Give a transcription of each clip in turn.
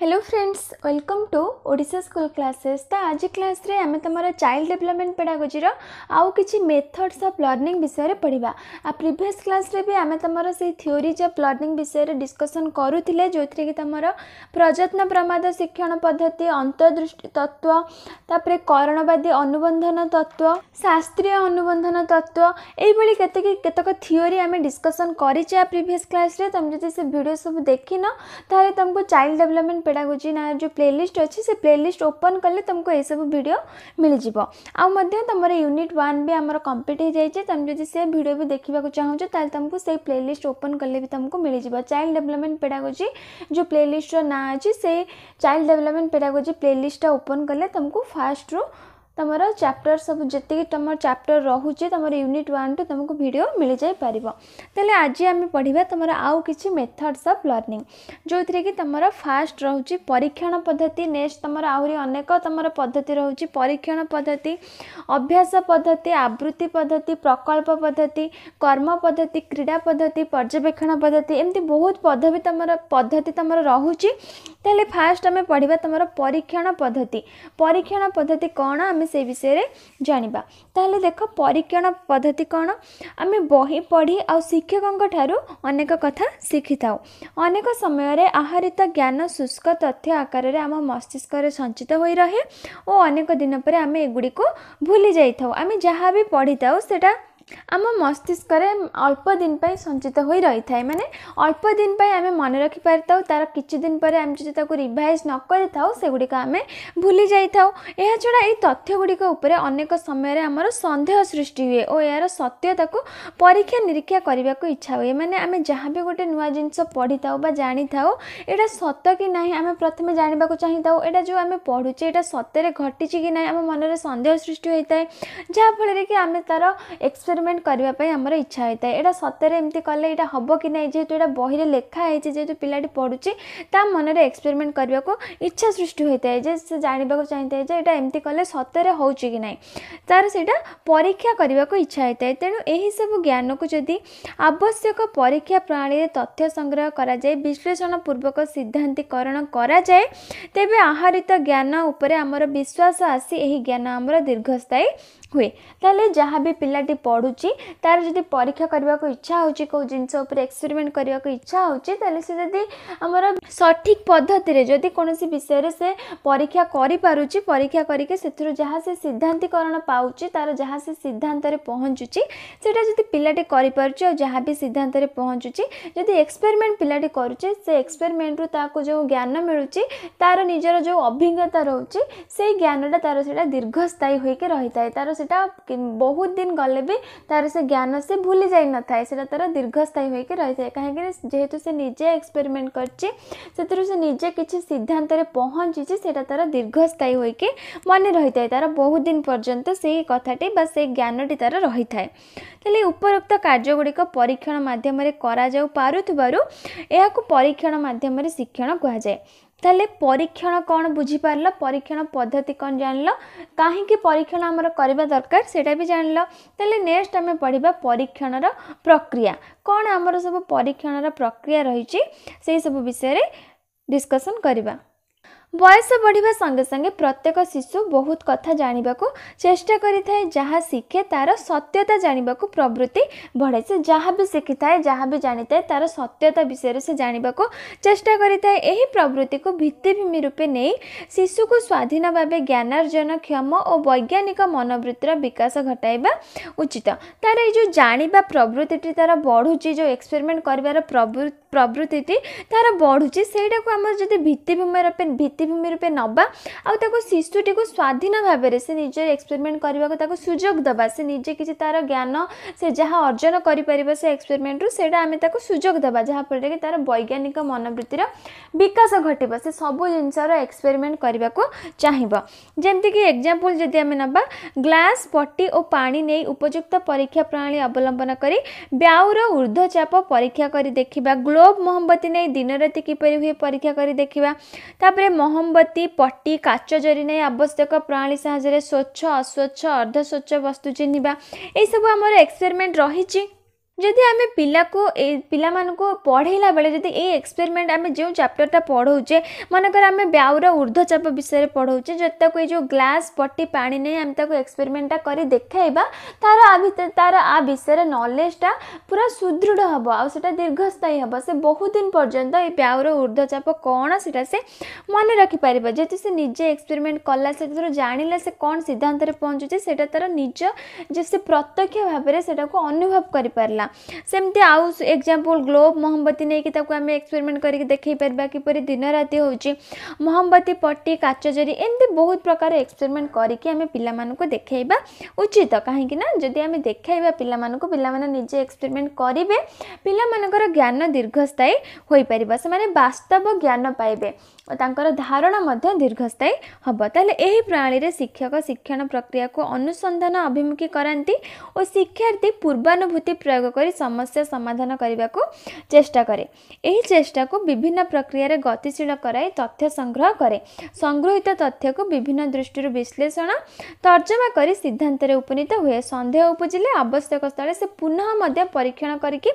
Hello friends welcome to Odisha school classes तो आज class रे आम तुम चाइल्ड डेभलपमेंट पेडागोजी आउ किसी मेथड्स अफ लर्निंग विषय में पढ़ा आ प्रिभस क्लास रे भी आम तुम से थीओरीज अफ लर्निंग विषय में डिस्कसन करुले जो थी तुम प्रयत्न प्रमाद शिक्षण पद्धति अंतर्दृष्टि तत्व तापर करणवादी अनुबंधन तत्व शास्त्रीय अनुबंधन तत्व यही केतक थीओरी आम डिस्कसन कर आ प्रिभस क्लास तुम जब से भिड सब ना तो तुमको चाइल्ड डेभलपमेंट पेडागोजी ना जो प्लेलीस्ट अच्छे से प्लेलीस्ट ओपन कले तुमको ये सब भिड मिलजि आम यूनिट व्वान भी आम कम्प्लीट हो जाए तुम जो से भिड भी देखा चाहो तुमको से प्लेलीस्ट ओपन कले भी तुमको मिल मिलजि चाइल्ड डेवलपमेंट पेडागोजी जो प्लेलीस्टर ना अच्छे से चाइल्ड डेभलपमेंट पेडागोजी प्लेलीस्टा ओपन कले तुमको फास्ट्रु ତମର ଚାପ୍ଟର ସବୁ ଯେତିକି ତମର ଚାପ୍ଟର ରହୁଛି ତମର ୟୁନିଟ୍ ୱାନ୍ରୁ ତମକୁ ଭିଡ଼ିଓ ମିଳିଯାଇପାରିବ ତାହେଲେ ଆଜି ଆମେ ପଢ଼ିବା ତମର ଆଉ କିଛି ମେଥଡ଼୍ସ ଅଫ୍ ଲର୍ଣ୍ଣିଂ ଯେଉଁଥିରେ କି ତମର ଫାଷ୍ଟ ରହୁଛି ପରୀକ୍ଷଣ ପଦ୍ଧତି ନେକ୍ସଟ ତମର ଆହୁରି ଅନେକ ତମର ପଦ୍ଧତି ରହୁଛି ପରୀକ୍ଷଣ ପଦ୍ଧତି ଅଭ୍ୟାସ ପଦ୍ଧତି ଆବୃତ୍ତି ପଦ୍ଧତି ପ୍ରକଳ୍ପ ପଦ୍ଧତି କର୍ମ ପଦ୍ଧତି କ୍ରୀଡ଼ା ପଦ୍ଧତି ପର୍ଯ୍ୟବେକ୍ଷଣ ପଦ୍ଧତି ଏମିତି ବହୁତ ପଦବୀ ତମର ପଦ୍ଧତି ତମର ରହୁଛି ତାହେଲେ ଫାଷ୍ଟ ଆମେ ପଢ଼ିବା ତୁମର ପରୀକ୍ଷଣ ପଦ୍ଧତି ପରୀକ୍ଷଣ ପଦ୍ଧତି କ'ଣ ଆମେ ସେ ବିଷୟରେ ଜାଣିବା ତାହେଲେ ଦେଖ ପରୀକ୍ଷଣ ପଦ୍ଧତି କ'ଣ ଆମେ ବହି ପଢ଼ି ଆଉ ଶିକ୍ଷକଙ୍କ ଠାରୁ ଅନେକ କଥା ଶିଖିଥାଉ ଅନେକ ସମୟରେ ଆହରିତ ଜ୍ଞାନ ଶୁଷ୍କ ତଥ୍ୟ ଆକାରରେ ଆମ ମସ୍ତିଷ୍କରେ ସଞ୍ଚିତ ହୋଇ ରହେ ଓ ଅନେକ ଦିନ ପରେ ଆମେ ଏଗୁଡ଼ିକୁ ଭୁଲି ଯାଇଥାଉ ଆମେ ଯାହା ବି ପଢ଼ିଥାଉ ସେଇଟା ଆମ ମସ୍ତିଷ୍କରେ ଅଳ୍ପ ଦିନ ପାଇଁ ସଞ୍ଚିତ ହୋଇ ରହିଥାଏ ମାନେ ଅଳ୍ପ ଦିନ ପାଇଁ ଆମେ ମନେ ରଖିପାରିଥାଉ ତା'ର କିଛି ଦିନ ପରେ ଆମେ ଯଦି ତାକୁ ରିଭାଇଜ୍ ନ କରିଥାଉ ସେଗୁଡ଼ିକ ଆମେ ଭୁଲି ଯାଇଥାଉ ଏହା ଛଡ଼ା ଏହି ତଥ୍ୟଗୁଡ଼ିକ ଉପରେ ଅନେକ ସମୟରେ ଆମର ସନ୍ଦେହ ସୃଷ୍ଟି ହୁଏ ଓ ଏହାର ସତ୍ୟତାକୁ ପରୀକ୍ଷା ନିରୀକ୍ଷା କରିବାକୁ ଇଚ୍ଛା ହୁଏ ମାନେ ଆମେ ଯାହା ବି ଗୋଟେ ନୂଆ ଜିନିଷ ପଢ଼ିଥାଉ ବା ଜାଣିଥାଉ ଏଇଟା ସତ କି ନାହିଁ ଆମେ ପ୍ରଥମେ ଜାଣିବାକୁ ଚାହିଁଥାଉ ଏଇଟା ଯେଉଁ ଆମେ ପଢ଼ୁଛେ ଏଇଟା ସତରେ ଘଟିଛି କି ନାହିଁ ଆମ ମନରେ ସନ୍ଦେହ ସୃଷ୍ଟି ହୋଇଥାଏ ଯାହାଫଳରେ କି ଆମେ ତା'ର ଏକ୍ସପେରି ଏକ୍ସପେରିମେଣ୍ଟ କରିବା ପାଇଁ ଆମର ଇଚ୍ଛା ହୋଇଥାଏ ଏଇଟା ସତରେ ଏମିତି କଲେ ଏଇଟା ହେବ କି ନାହିଁ ଯେହେତୁ ଏଇଟା ବହିରେ ଲେଖା ହେଇଛି ଯେହେତୁ ପିଲାଟି ପଢ଼ୁଛି ତା ମନରେ ଏକ୍ସପେରିମେଣ୍ଟ କରିବାକୁ ଇଚ୍ଛା ସୃଷ୍ଟି ହୋଇଥାଏ ଯେ ସେ ଜାଣିବାକୁ ଚାହିଁଥାଏ ଯେ ଏଇଟା ଏମିତି କଲେ ସତରେ ହେଉଛି କି ନାହିଁ ତା'ର ସେଇଟା ପରୀକ୍ଷା କରିବାକୁ ଇଚ୍ଛା ହୋଇଥାଏ ତେଣୁ ଏହିସବୁ ଜ୍ଞାନକୁ ଯଦି ଆବଶ୍ୟକ ପରୀକ୍ଷା ପ୍ରଣାଳୀରେ ତଥ୍ୟ ସଂଗ୍ରହ କରାଯାଏ ବିଶ୍ଳେଷଣ ପୂର୍ବକ ସିଦ୍ଧାନ୍ତୀକରଣ କରାଯାଏ ତେବେ ଆହାରିତ ଜ୍ଞାନ ଉପରେ ଆମର ବିଶ୍ୱାସ ଆସି ଏହି ଜ୍ଞାନ ଆମର ଦୀର୍ଘସ୍ଥାୟୀ ହୁଏ ତାହେଲେ ଯାହା ବି ପିଲାଟି ପଢ଼ୁଛି ତା'ର ଯଦି ପରୀକ୍ଷା କରିବାକୁ ଇଚ୍ଛା ହେଉଛି କେଉଁ ଜିନିଷ ଉପରେ ଏକ୍ସପେରିମେଣ୍ଟ କରିବାକୁ ଇଚ୍ଛା ହେଉଛି ତାହେଲେ ସେ ଯଦି ଆମର ସଠିକ୍ ପଦ୍ଧତିରେ ଯଦି କୌଣସି ବିଷୟରେ ସେ ପରୀକ୍ଷା କରିପାରୁଛି ପରୀକ୍ଷା କରିକି ସେଥିରୁ ଯାହା ସେ ସିଦ୍ଧାନ୍ତିକରଣ ପାଉଛି ତା'ର ଯାହା ସେ ସିଦ୍ଧାନ୍ତରେ ପହଞ୍ଚୁଛି ସେଇଟା ଯଦି ପିଲାଟି କରିପାରୁଛି ଆଉ ଯାହା ବି ସିଦ୍ଧାନ୍ତରେ ପହଞ୍ଚୁଛି ଯଦି ଏକ୍ସପେରିମେଣ୍ଟ ପିଲାଟି କରୁଛି ସେ ଏକ୍ସପେରିମେଣ୍ଟରୁ ତାକୁ ଯେଉଁ ଜ୍ଞାନ ମିଳୁଛି ତା'ର ନିଜର ଯେଉଁ ଅଭିଜ୍ଞତା ରହୁଛି ସେଇ ଜ୍ଞାନଟା ତା'ର ସେଇଟା ଦୀର୍ଘସ୍ଥାୟୀ ହୋଇକି ରହିଥାଏ ତା'ର ସେଇଟା ବହୁତ ଦିନ ଗଲେ ବି ତା'ର ସେ ଜ୍ଞାନ ସେ ଭୁଲି ଯାଇନଥାଏ ସେଇଟା ତା'ର ଦୀର୍ଘସ୍ଥାୟୀ ହୋଇକି ରହିଥାଏ କାହିଁକି ଯେହେତୁ ସେ ନିଜେ ଏକ୍ସପେରିମେଣ୍ଟ କରିଛି ସେଥିରୁ ସେ ନିଜେ କିଛି ସିଦ୍ଧାନ୍ତରେ ପହଞ୍ଚିଛି ସେଇଟା ତା'ର ଦୀର୍ଘସ୍ଥାୟୀ ହୋଇକି ମନେ ରହିଥାଏ ତା'ର ବହୁତ ଦିନ ପର୍ଯ୍ୟନ୍ତ ସେଇ କଥାଟି ବା ସେଇ ଜ୍ଞାନଟି ତା'ର ରହିଥାଏ ତାହେଲେ ଉପରୋକ୍ତ କାର୍ଯ୍ୟଗୁଡ଼ିକ ପରୀକ୍ଷଣ ମାଧ୍ୟମରେ କରାଯାଉ ପାରୁଥିବାରୁ ଏହାକୁ ପରୀକ୍ଷଣ ମାଧ୍ୟମରେ ଶିକ୍ଷଣ କୁହାଯାଏ ତାହେଲେ ପରୀକ୍ଷଣ କ'ଣ ବୁଝିପାରିଲ ପରୀକ୍ଷଣ ପଦ୍ଧତି କ'ଣ ଜାଣିଲ କାହିଁକି ପରୀକ୍ଷଣ ଆମର କରିବା ଦରକାର ସେଇଟା ବି ଜାଣିଲ ତାହେଲେ ନେକ୍ସଟ ଆମେ ପଢ଼ିବା ପରୀକ୍ଷଣର ପ୍ରକ୍ରିୟା କ'ଣ ଆମର ସବୁ ପରୀକ୍ଷଣର ପ୍ରକ୍ରିୟା ରହିଛି ସେହିସବୁ ବିଷୟରେ ଡିସ୍କସନ୍ କରିବା ବୟସ ବଢ଼ିବା ସଙ୍ଗେ ସଙ୍ଗେ ପ୍ରତ୍ୟେକ ଶିଶୁ ବହୁତ କଥା ଜାଣିବାକୁ ଚେଷ୍ଟା କରିଥାଏ ଯାହା ଶିଖେ ତା'ର ସତ୍ୟତା ଜାଣିବାକୁ ପ୍ରବୃତ୍ତି ବଢ଼େ ସେ ଯାହା ବି ଶିଖିଥାଏ ଯାହା ବି ଜାଣିଥାଏ ତା'ର ସତ୍ୟତା ବିଷୟରେ ସେ ଜାଣିବାକୁ ଚେଷ୍ଟା କରିଥାଏ ଏହି ପ୍ରବୃତ୍ତିକୁ ଭିତ୍ତିଭୂମି ରୂପେ ନେଇ ଶିଶୁକୁ ସ୍ୱାଧୀନ ଭାବେ ଜ୍ଞାନାର୍ଜନ କ୍ଷମ ଓ ବୈଜ୍ଞାନିକ ମନୋବୃତ୍ତିର ବିକାଶ ଘଟାଇବା ଉଚିତ ତା'ର ଏଇ ଯେଉଁ ଜାଣିବା ପ୍ରବୃତ୍ତିଟି ତା'ର ବଢ଼ୁଛି ଯେଉଁ ଏକ୍ସପେରିମେଣ୍ଟ କରିବାର ପ୍ରବୃତ୍ତିଟି ତା'ର ବଢ଼ୁଛି ସେଇଟାକୁ ଆମର ଯଦି ଭିତ୍ତିଭୂମି ରୂପେ ଭିତ୍ତିଭୂମିରୂପେ ନେବା ଆଉ ତାକୁ ଶିଶୁଟିକୁ ସ୍ୱାଧୀନ ଭାବରେ ସେ ନିଜେ ଏକ୍ସପେରିମେଣ୍ଟ କରିବାକୁ ତାକୁ ସୁଯୋଗ ଦେବା ସେ ନିଜେ କିଛି ତା'ର ଜ୍ଞାନ ସେ ଯାହା ଅର୍ଜନ କରିପାରିବ ସେ ଏକ୍ସପେରିମେଣ୍ଟରୁ ସେଇଟା ଆମେ ତାକୁ ସୁଯୋଗ ଦେବା ଯାହାଫଳରେ କି ତା'ର ବୈଜ୍ଞାନିକ ମନୋବୃତ୍ତିର ବିକାଶ ଘଟିବ ସେ ସବୁ ଜିନିଷର ଏକ୍ସପେରିମେଣ୍ଟ କରିବାକୁ ଚାହିଁବ ଯେମିତିକି ଏକ୍ଜାମ୍ପଲ୍ ଯଦି ଆମେ ନେବା ଗ୍ଲାସ୍ ପଟି ଓ ପାଣି ନେଇ ଉପଯୁକ୍ତ ପରୀକ୍ଷା ପ୍ରଣାଳୀ ଅବଲମ୍ବନ କରି ବ୍ୟାଉର ଉର୍ଦ୍ଧ୍ୱଚାପ ପରୀକ୍ଷା କରି ଦେଖିବା ଗ୍ଲୋବ୍ ମହମବତୀ ନେଇ ଦିନରାତି କିପରି ହୁଏ ପରୀକ୍ଷା କରି ଦେଖିବା ତାପରେ ମହମବତୀ ପଟି କାଚ ଜରି ନେଇ ଆବଶ୍ୟକ ପ୍ରଣାଳୀ ସାହାଯ୍ୟରେ ସ୍ୱଚ୍ଛ ଅସ୍ୱଚ୍ଛ ଅର୍ଦ୍ଧସ୍ୱଚ୍ଛ ବସ୍ତୁ ଚିହ୍ନିବା ଏହିସବୁ ଆମର ଏକ୍ସପେରିମେଣ୍ଟ ରହିଛି जदि आम पा पा मान पढ़ेला बेले जदि ये एक्सपेरिमेंट आम जो चैप्टरटा पढ़ाऊे मनकर आम ब्याऊर ऊर्धचाप विषय में पढ़ाऊे जो ये जो ग्लास पट्टी पा नहीं आम एक्सपेरिमेंटा कर देखा तार तार आ विषय नलेजटा पूरा सुदृढ़ हम आ दीर्घस्थायी हम से बहुत दिन पर्यटन ये ब्याऊर ऊर्धचाप कौन से मन रखिपर जेहतु से निजे एक्सपेरिमेंट कला से जान ला से कौन सिद्धांत पहुँचुचे से निज जैसे प्रत्यक्ष भाव से अनुभव कर पार्ला ସେମିତି ଆଉ ଏକ୍ଜାମ୍ପଲ୍ ଗ୍ଲୋବ୍ ମହମବତୀ ନେଇକି ତାକୁ ଆମେ ଏକ୍ସପେରିମେଣ୍ଟ କରିକି ଦେଖାଇ ପାରିବା କିପରି ଦିନ ରାତି ହେଉଛି ମହମବତୀ ପଟି କାଚ ଜରି ଏମିତି ବହୁତ ପ୍ରକାର ଏକ୍ସପେରିମେଣ୍ଟ କରିକି ଆମେ ପିଲାମାନଙ୍କୁ ଦେଖାଇବା ଉଚିତ କାହିଁକି ନା ଯଦି ଆମେ ଦେଖାଇବା ପିଲାମାନଙ୍କୁ ପିଲାମାନେ ନିଜେ ଏକ୍ସପେରିମେଣ୍ଟ କରିବେ ପିଲାମାନଙ୍କର ଜ୍ଞାନ ଦୀର୍ଘସ୍ଥାୟୀ ହୋଇପାରିବ ସେମାନେ ବାସ୍ତବ ଜ୍ଞାନ ପାଇବେ ଓ ତାଙ୍କର ଧାରଣା ମଧ୍ୟ ଦୀର୍ଘସ୍ଥାୟୀ ହେବ ତାହେଲେ ଏହି ପ୍ରଣାଳୀରେ ଶିକ୍ଷକ ଶିକ୍ଷଣ ପ୍ରକ୍ରିୟାକୁ ଅନୁସନ୍ଧାନ ଅଭିମୁଖୀ କରାନ୍ତି ଓ ଶିକ୍ଷାର୍ଥୀ ପୂର୍ବାନୁଭୂତି ପ୍ରୟୋଗ କରି ସମସ୍ୟା ସମାଧାନ କରିବାକୁ ଚେଷ୍ଟା କରେ ଏହି ଚେଷ୍ଟାକୁ ବିଭିନ୍ନ ପ୍ରକ୍ରିୟାରେ ଗତିଶୀଳ କରାଇ ତଥ୍ୟ ସଂଗ୍ରହ କରେ ସଂଗୃହୀତ ତଥ୍ୟକୁ ବିଭିନ୍ନ ଦୃଷ୍ଟିରୁ ବିଶ୍ଳେଷଣ ତର୍ଜମା କରି ସିଦ୍ଧାନ୍ତରେ ଉପନୀତ ହୁଏ ସନ୍ଦେହ ଉପୁଜିଲେ ଆବଶ୍ୟକ ସ୍ଥଳେ ସେ ପୁନଃ ମଧ୍ୟ ପରୀକ୍ଷଣ କରିକି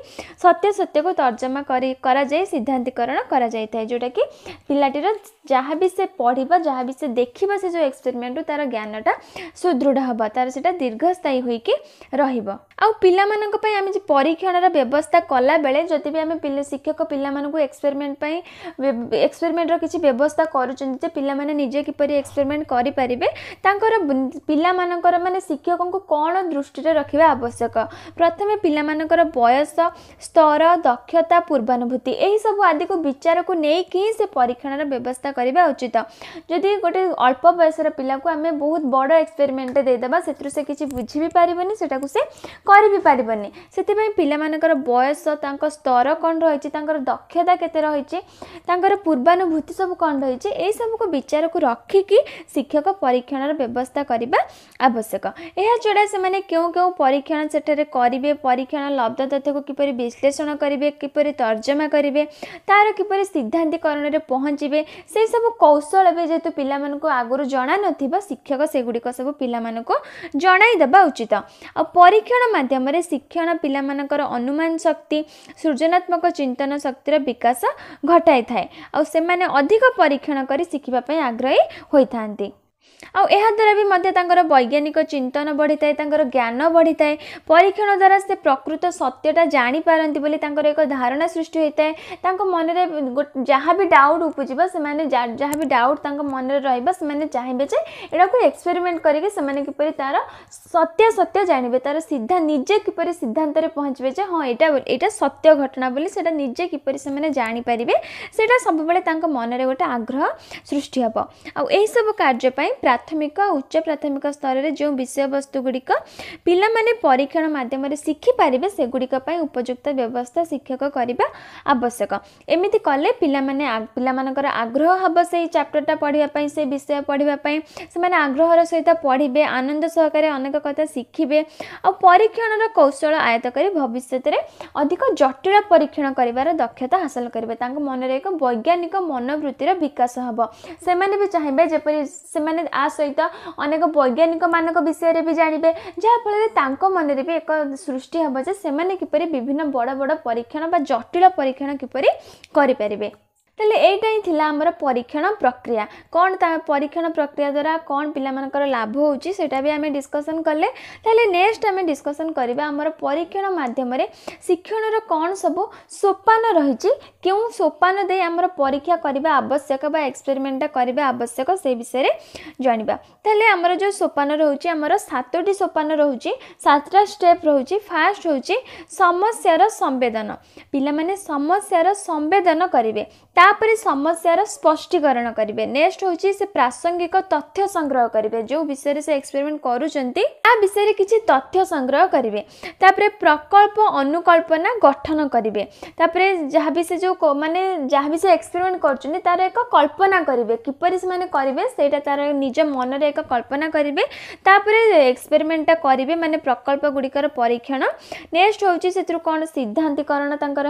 ସତ୍ୟସତ୍ୟକୁ ତର୍ଜମା କରି କରାଯାଇ ସିଦ୍ଧାନ୍ତୀକରଣ କରାଯାଇଥାଏ ଯେଉଁଟାକି ପିଲାଟିର ଯାହା ବି ସେ ପଢ଼ିବା ଯାହା ବି ସେ ଦେଖିବା ସେ ଯେଉଁ ଏକ୍ସପେରିମେଣ୍ଟରୁ ତା'ର ଜ୍ଞାନଟା ସୁଦୃଢ଼ ହେବ ତା'ର ସେଇଟା ଦୀର୍ଘସ୍ଥାୟୀ ହୋଇକି ରହିବ ଆଉ ପିଲାମାନଙ୍କ ପାଇଁ ଆମେ ଯେ ପରୀକ୍ଷଣର ବ୍ୟବସ୍ଥା କଲାବେଳେ ଯଦି ବି ଆମେ ପିଲା ଶିକ୍ଷକ ପିଲାମାନଙ୍କୁ ଏକ୍ସପେରିମେଣ୍ଟ ପାଇଁ ଏକ୍ସପେରିମେଣ୍ଟର କିଛି ବ୍ୟବସ୍ଥା କରୁଛନ୍ତି ଯେ ପିଲାମାନେ ନିଜେ କିପରି ଏକ୍ସପେରିମେଣ୍ଟ କରିପାରିବେ ତାଙ୍କର ପିଲାମାନଙ୍କର ମାନେ ଶିକ୍ଷକଙ୍କୁ କ'ଣ ଦୃଷ୍ଟିରେ ରଖିବା ଆବଶ୍ୟକ ପ୍ରଥମେ ପିଲାମାନଙ୍କର ବୟସ ସ୍ତର ଦକ୍ଷତା ପୂର୍ବାନୁଭୂତି ଏହିସବୁ ଆଦିକୁ ବିଚାରକୁ ନେଇକି ସେ ପରୀକ୍ଷଣର ବ୍ୟବସ୍ଥା चेष्टा करवा उचित जदि गोटे अल्प बयस पिला को आम बहुत बड़ एक्सपेरिमेंट देदे से किसी बुझी भी पारे से कर भी पारे से पाकर बयस स्तर कौन रही दक्षता के पूर्वानुभूति सब कौन रही सब को विचार को रखिकी शिक्षक परीक्षण व्यवस्था करने आवश्यक यह छड़ा से मैंने क्यों क्यों परीक्षण सेठे करेंगे परीक्षण लब्ध तथ्य को किपर विश्लेषण करेंगे किपर तर्जमा करेंगे तार किपर सिद्धांतकरण में पहुँचे से सु कौशलि जु पग्र जना शिक्षक सगुडिक सबै पिन्नु जा उचित आउँ परीक्षण माध्यमले शिक्षण पिला शक्ति सृजनात्मक चिन्तन शक्तिर विकास घटाइ अब समाज अधिक परीक्षण गरि सिख्प आग्रही ଆଉ ଏହାଦ୍ୱାରା ବି ମଧ୍ୟ ତାଙ୍କର ବୈଜ୍ଞାନିକ ଚିନ୍ତନ ବଢ଼ିଥାଏ ତାଙ୍କର ଜ୍ଞାନ ବଢ଼ିଥାଏ ପରୀକ୍ଷଣ ଦ୍ୱାରା ସେ ପ୍ରକୃତ ସତ୍ୟଟା ଜାଣିପାରନ୍ତି ବୋଲି ତାଙ୍କର ଏକ ଧାରଣା ସୃଷ୍ଟି ହୋଇଥାଏ ତାଙ୍କ ମନରେ ଯାହା ବି ଡାଉଟ୍ ଉପୁଜିବ ସେମାନେ ଯାହା ବି ଡାଉଟ୍ ତାଙ୍କ ମନରେ ରହିବ ସେମାନେ ଚାହିଁବେ ଯେ ଏଇଟାକୁ ଏକ୍ସପେରିମେଣ୍ଟ କରିକି ସେମାନେ କିପରି ତା'ର ସତ୍ୟାସତ୍ୟ ଜାଣିବେ ତା'ର ସିଧା ନିଜେ କିପରି ସିଦ୍ଧାନ୍ତରେ ପହଞ୍ଚିବେ ଯେ ହଁ ଏଇଟା ଏଇଟା ସତ୍ୟ ଘଟଣା ବୋଲି ସେଇଟା ନିଜେ କିପରି ସେମାନେ ଜାଣିପାରିବେ ସେଇଟା ସବୁବେଳେ ତାଙ୍କ ମନରେ ଗୋଟେ ଆଗ୍ରହ ସୃଷ୍ଟି ହେବ ଆଉ ଏହିସବୁ କାର୍ଯ୍ୟ ପାଇଁ ପ୍ରାଥମିକ ଆଉ ଉଚ୍ଚ ପ୍ରାଥମିକ ସ୍ତରରେ ଯେଉଁ ବିଷୟବସ୍ତୁ ଗୁଡ଼ିକ ପିଲାମାନେ ପରୀକ୍ଷଣ ମାଧ୍ୟମରେ ଶିଖିପାରିବେ ସେଗୁଡ଼ିକ ପାଇଁ ଉପଯୁକ୍ତ ବ୍ୟବସ୍ଥା ଶିକ୍ଷକ କରିବା ଆବଶ୍ୟକ ଏମିତି କଲେ ପିଲାମାନେ ପିଲାମାନଙ୍କର ଆଗ୍ରହ ହେବ ସେଇ ଚାପ୍ଟରଟା ପଢ଼ିବା ପାଇଁ ସେ ବିଷୟ ପଢ଼ିବା ପାଇଁ ସେମାନେ ଆଗ୍ରହର ସହିତ ପଢ଼ିବେ ଆନନ୍ଦ ସହକାରେ ଅନେକ କଥା ଶିଖିବେ ଆଉ ପରୀକ୍ଷଣର କୌଶଳ ଆୟତ୍ତ କରି ଭବିଷ୍ୟତରେ ଅଧିକ ଜଟିଳ ପରୀକ୍ଷଣ କରିବାର ଦକ୍ଷତା ହାସଲ କରିବେ ତାଙ୍କ ମନରେ ଏକ ବୈଜ୍ଞାନିକ ମନୋବୃତ୍ତିର ବିକାଶ ହେବ ସେମାନେ ବି ଚାହିଁବେ ଯେପରି ସେମାନେ ତା ସହିତ ଅନେକ ବୈଜ୍ଞାନିକମାନଙ୍କ ବିଷୟରେ ବି ଜାଣିବେ ଯାହାଫଳରେ ତାଙ୍କ ମନରେ ବି ଏକ ସୃଷ୍ଟି ହେବ ଯେ ସେମାନେ କିପରି ବିଭିନ୍ନ ବଡ଼ ବଡ଼ ପରୀକ୍ଷଣ ବା ଜଟିଳ ପରୀକ୍ଷଣ କିପରି କରିପାରିବେ ତାହେଲେ ଏଇଟା ହିଁ ଥିଲା ଆମର ପରୀକ୍ଷଣ ପ୍ରକ୍ରିୟା କ'ଣ ତା ପରୀକ୍ଷଣ ପ୍ରକ୍ରିୟା ଦ୍ୱାରା କ'ଣ ପିଲାମାନଙ୍କର ଲାଭ ହେଉଛି ସେଇଟା ବି ଆମେ ଡିସ୍କସନ୍ କଲେ ତାହେଲେ ନେକ୍ସଟ ଆମେ ଡିସ୍କସନ୍ କରିବା ଆମର ପରୀକ୍ଷଣ ମାଧ୍ୟମରେ ଶିକ୍ଷଣର କ'ଣ ସବୁ ସୋପାନ ରହିଛି କେଉଁ ସୋପାନ ଦେଇ ଆମର ପରୀକ୍ଷା କରିବା ଆବଶ୍ୟକ ବା ଏକ୍ସପେରିମେଣ୍ଟଟା କରିବା ଆବଶ୍ୟକ ସେ ବିଷୟରେ ଜାଣିବା ତାହେଲେ ଆମର ଯେଉଁ ସୋପାନ ରହୁଛି ଆମର ସାତୋଟି ସୋପାନ ରହୁଛି ସାତଟା ଷ୍ଟେପ୍ ରହୁଛି ଫାଷ୍ଟ ହେଉଛି ସମସ୍ୟାର ସମ୍ବେଦନ ପିଲାମାନେ ସମସ୍ୟାର ସମ୍ବେଦନ କରିବେ ତା तापर समस्या स्पष्टीकरण करेंगे नेक्स्ट हूँ से प्रासंगिक तथ्य संग्रह करेंगे जो विषय से एक्सपेरिमेंट करुँचर किसी तथ्य संग्रह करेंगे तापर प्रकल्प अनुकल्पना गठन करेंगे जहाँ भी से जो मानने जहाँ भी से एक्सपेरिमेंट कर एक कल्पना करेंगे किपर से करेंगे से निज मन एक कल्पना करेंगे तापर एक्सपेरिमेंटा करेंगे मानने प्रकल्प गुड़िकर परीक्षण नेक्स्ट हूँ से कौन सिद्धांतिकरण तक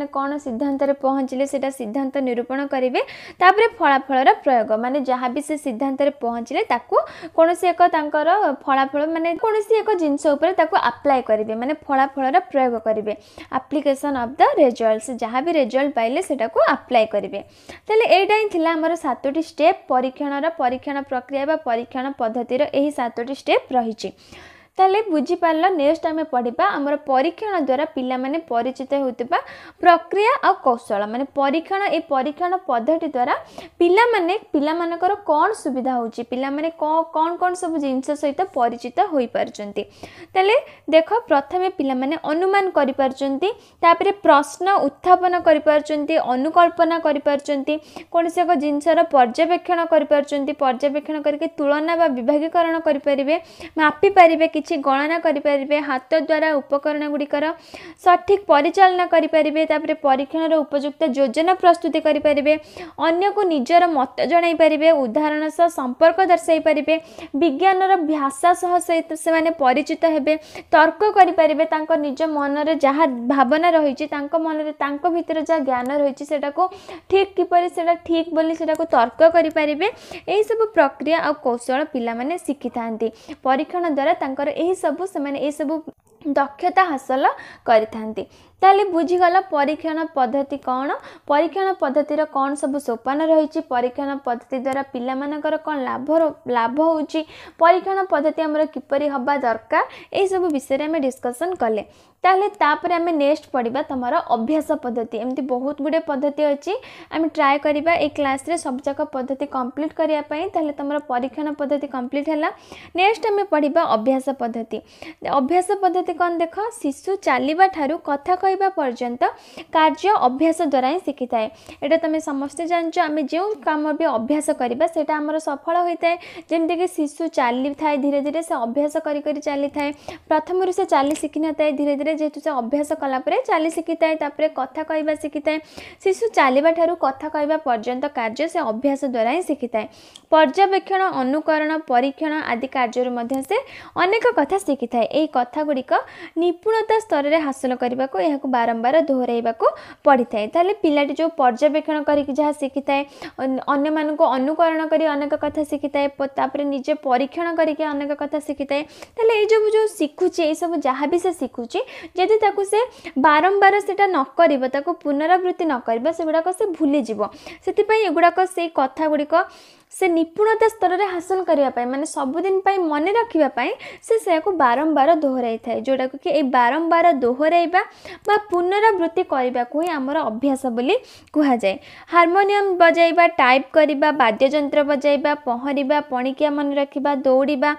है कौन सिद्धांत पहुँचिले सीधा ସିଦ୍ଧାନ୍ତ ନିରୂପଣ କରିବେ ତାପରେ ଫଳାଫଳର ପ୍ରୟୋଗ ମାନେ ଯାହା ବି ସେ ସିଦ୍ଧାନ୍ତରେ ପହଞ୍ଚିଲେ ତାକୁ କୌଣସି ଏକ ତାଙ୍କର ଫଳାଫଳ ମାନେ କୌଣସି ଏକ ଜିନିଷ ଉପରେ ତାକୁ ଆପ୍ଲାଏ କରିବେ ମାନେ ଫଳାଫଳର ପ୍ରୟୋଗ କରିବେ ଆପ୍ଲିକେସନ୍ ଅଫ୍ ଦ ରେଜଲ୍ଟ ସେ ଯାହା ବି ରେଜଲ୍ଟ ପାଇଲେ ସେଟାକୁ ଆପ୍ଲାଏ କରିବେ ତାହେଲେ ଏଇଟା ହିଁ ଥିଲା ଆମର ସାତୋଟି ଷ୍ଟେପ୍ ପରୀକ୍ଷଣର ପରୀକ୍ଷଣ ପ୍ରକ୍ରିୟା ବା ପରୀକ୍ଷଣ ପଦ୍ଧତିର ଏହି ସାତୋଟି ଷ୍ଟେପ୍ ରହିଛି ତାହେଲେ ବୁଝିପାରିଲ ନେକ୍ସଟ ଆମେ ପଢ଼ିବା ଆମର ପରୀକ୍ଷଣ ଦ୍ୱାରା ପିଲାମାନେ ପରିଚିତ ହେଉଥିବା ପ୍ରକ୍ରିୟା ଆଉ କୌଶଳ ମାନେ ପରୀକ୍ଷଣ ଏ ପରୀକ୍ଷଣ ପଦ୍ଧତି ଦ୍ୱାରା ପିଲାମାନେ ପିଲାମାନଙ୍କର କ'ଣ ସୁବିଧା ହେଉଛି ପିଲାମାନେ କ'ଣ କ'ଣ କ'ଣ ସବୁ ଜିନିଷ ସହିତ ପରିଚିତ ହୋଇପାରୁଛନ୍ତି ତାହେଲେ ଦେଖ ପ୍ରଥମେ ପିଲାମାନେ ଅନୁମାନ କରିପାରୁଛନ୍ତି ତାପରେ ପ୍ରଶ୍ନ ଉତ୍ଥାପନ କରିପାରୁଛନ୍ତି ଅନୁକଳ୍ପନା କରିପାରୁଛନ୍ତି କୌଣସି ଏକ ଜିନିଷର ପର୍ଯ୍ୟବେକ୍ଷଣ କରିପାରୁଛନ୍ତି ପର୍ଯ୍ୟବେକ୍ଷଣ କରିକି ତୁଳନା ବା ବିଭାଗୀକରଣ କରିପାରିବେ ମାପିପାରିବେ କିଛି କିଛି ଗଣନା କରିପାରିବେ ହାତ ଦ୍ୱାରା ଉପକରଣ ଗୁଡ଼ିକର ସଠିକ୍ ପରିଚାଳନା କରିପାରିବେ ତାପରେ ପରୀକ୍ଷଣର ଉପଯୁକ୍ତ ଯୋଜନା ପ୍ରସ୍ତୁତି କରିପାରିବେ ଅନ୍ୟକୁ ନିଜର ମତ ଜଣାଇ ପାରିବେ ଉଦାହରଣ ସହ ସମ୍ପର୍କ ଦର୍ଶାଇ ପାରିବେ ବିଜ୍ଞାନର ଭାଷା ସହ ସେମାନେ ପରିଚିତ ହେବେ ତର୍କ କରିପାରିବେ ତାଙ୍କ ନିଜ ମନରେ ଯାହା ଭାବନା ରହିଛି ତାଙ୍କ ମନରେ ତାଙ୍କ ଭିତରେ ଯାହା ଜ୍ଞାନ ରହିଛି ସେଟାକୁ ଠିକ୍ କିପରି ସେଟା ଠିକ୍ ବୋଲି ସେଟାକୁ ତର୍କ କରିପାରିବେ ଏହିସବୁ ପ୍ରକ୍ରିୟା ଆଉ କୌଶଳ ପିଲାମାନେ ଶିଖିଥାନ୍ତି ପରୀକ୍ଷଣ ଦ୍ୱାରା ତାଙ୍କର यही सब से दक्षता हासल करते ତାହେଲେ ବୁଝିଗଲା ପରୀକ୍ଷଣ ପଦ୍ଧତି କ'ଣ ପରୀକ୍ଷଣ ପଦ୍ଧତିର କ'ଣ ସବୁ ସୋପାନ ରହିଛି ପରୀକ୍ଷଣ ପଦ୍ଧତି ଦ୍ୱାରା ପିଲାମାନଙ୍କର କ'ଣ ଲାଭ ଲାଭ ହେଉଛି ପରୀକ୍ଷଣ ପଦ୍ଧତି ଆମର କିପରି ହେବା ଦରକାର ଏହିସବୁ ବିଷୟରେ ଆମେ ଡିସ୍କସନ୍ କଲେ ତାହେଲେ ତାପରେ ଆମେ ନେକ୍ସଟ ପଢ଼ିବା ତୁମର ଅଭ୍ୟାସ ପଦ୍ଧତି ଏମିତି ବହୁତ ଗୁଡ଼ିଏ ପଦ୍ଧତି ଅଛି ଆମେ ଟ୍ରାଏ କରିବା ଏଇ କ୍ଲାସ୍ରେ ସବୁଯାକ ପଦ୍ଧତି କମ୍ପ୍ଲିଟ୍ କରିବା ପାଇଁ ତାହେଲେ ତୁମର ପରୀକ୍ଷଣ ପଦ୍ଧତି କମ୍ପ୍ଲିଟ୍ ହେଲା ନେକ୍ସଟ ଆମେ ପଢ଼ିବା ଅଭ୍ୟାସ ପଦ୍ଧତି ଅଭ୍ୟାସ ପଦ୍ଧତି କ'ଣ ଦେଖ ଶିଶୁ ଚାଲିବା ଠାରୁ କଥା କହି ରହିବା ପର୍ଯ୍ୟନ୍ତ କାର୍ଯ୍ୟ ଅଭ୍ୟାସ ଦ୍ୱାରା ହିଁ ଶିଖିଥାଏ ଏଇଟା ତୁମେ ସମସ୍ତେ ଜାଣିଛ ଆମେ ଯେଉଁ କାମ ବି ଅଭ୍ୟାସ କରିବା ସେଇଟା ଆମର ସଫଳ ହୋଇଥାଏ ଯେମିତିକି ଶିଶୁ ଚାଲିଥାଏ ଧୀରେ ଧୀରେ ସେ ଅଭ୍ୟାସ କରି କରି ଚାଲିଥାଏ ପ୍ରଥମରୁ ସେ ଚାଲି ଶିଖିନଥାଏ ଧୀରେ ଧୀରେ ଯେହେତୁ ସେ ଅଭ୍ୟାସ କଲା ପରେ ଚାଲି ଶିଖିଥାଏ ତାପରେ କଥା କହିବା ଶିଖିଥାଏ ଶିଶୁ ଚାଲିବା ଠାରୁ କଥା କହିବା ପର୍ଯ୍ୟନ୍ତ କାର୍ଯ୍ୟ ସେ ଅଭ୍ୟାସ ଦ୍ୱାରା ହିଁ ଶିଖିଥାଏ ପର୍ଯ୍ୟବେକ୍ଷଣ ଅନୁକରଣ ପରୀକ୍ଷଣ ଆଦି କାର୍ଯ୍ୟରୁ ମଧ୍ୟ ସେ ଅନେକ କଥା ଶିଖିଥାଏ ଏହି କଥାଗୁଡ଼ିକ ନିପୁଣତା ସ୍ତରରେ ହାସଲ କରିବାକୁ ଏହାକୁ ତାକୁ ବାରମ୍ବାର ଦୋହରାଇବାକୁ ପଡ଼ିଥାଏ ତାହେଲେ ପିଲାଟି ଯେଉଁ ପର୍ଯ୍ୟବେକ୍ଷଣ କରିକି ଯାହା ଶିଖିଥାଏ ଅନ୍ୟମାନଙ୍କୁ ଅନୁକରଣ କରି ଅନେକ କଥା ଶିଖିଥାଏ ତାପରେ ନିଜେ ପରୀକ୍ଷଣ କରିକି ଅନେକ କଥା ଶିଖିଥାଏ ତାହେଲେ ଏଇସବୁ ଯେଉଁ ଶିଖୁଛି ଏଇସବୁ ଯାହା ବି ସେ ଶିଖୁଛି ଯଦି ତାକୁ ସେ ବାରମ୍ବାର ସେଇଟା ନ କରିବ ତାକୁ ପୁନରାବୃତ୍ତି ନ କରିବ ସେଗୁଡ଼ାକ ସେ ଭୁଲିଯିବ ସେଥିପାଇଁ ଏଗୁଡ଼ାକ ସେଇ କଥା ଗୁଡ଼ିକ ସେ ନିପୁଣତା ସ୍ତରରେ ହାସଲ କରିବା ପାଇଁ ମାନେ ସବୁଦିନ ପାଇଁ ମନେ ରଖିବା ପାଇଁ ସେ ସେୟାକୁ ବାରମ୍ବାର ଦୋହରାଇଥାଏ ଯେଉଁଟାକୁ କି ଏଇ ବାରମ୍ବାର ଦୋହରାଇବା ବା ପୁନରାବୃତ୍ତି କରିବାକୁ ହିଁ ଆମର ଅଭ୍ୟାସ ବୋଲି କୁହାଯାଏ ହାରମୋନିୟମ୍ ବଜାଇବା ଟାଇପ୍ କରିବା ବାଦ୍ୟଯନ୍ତ୍ର ବଜାଇବା ପହଁରିବା ପଣିକିଆ ମନେ ରଖିବା ଦୌଡ଼ିବା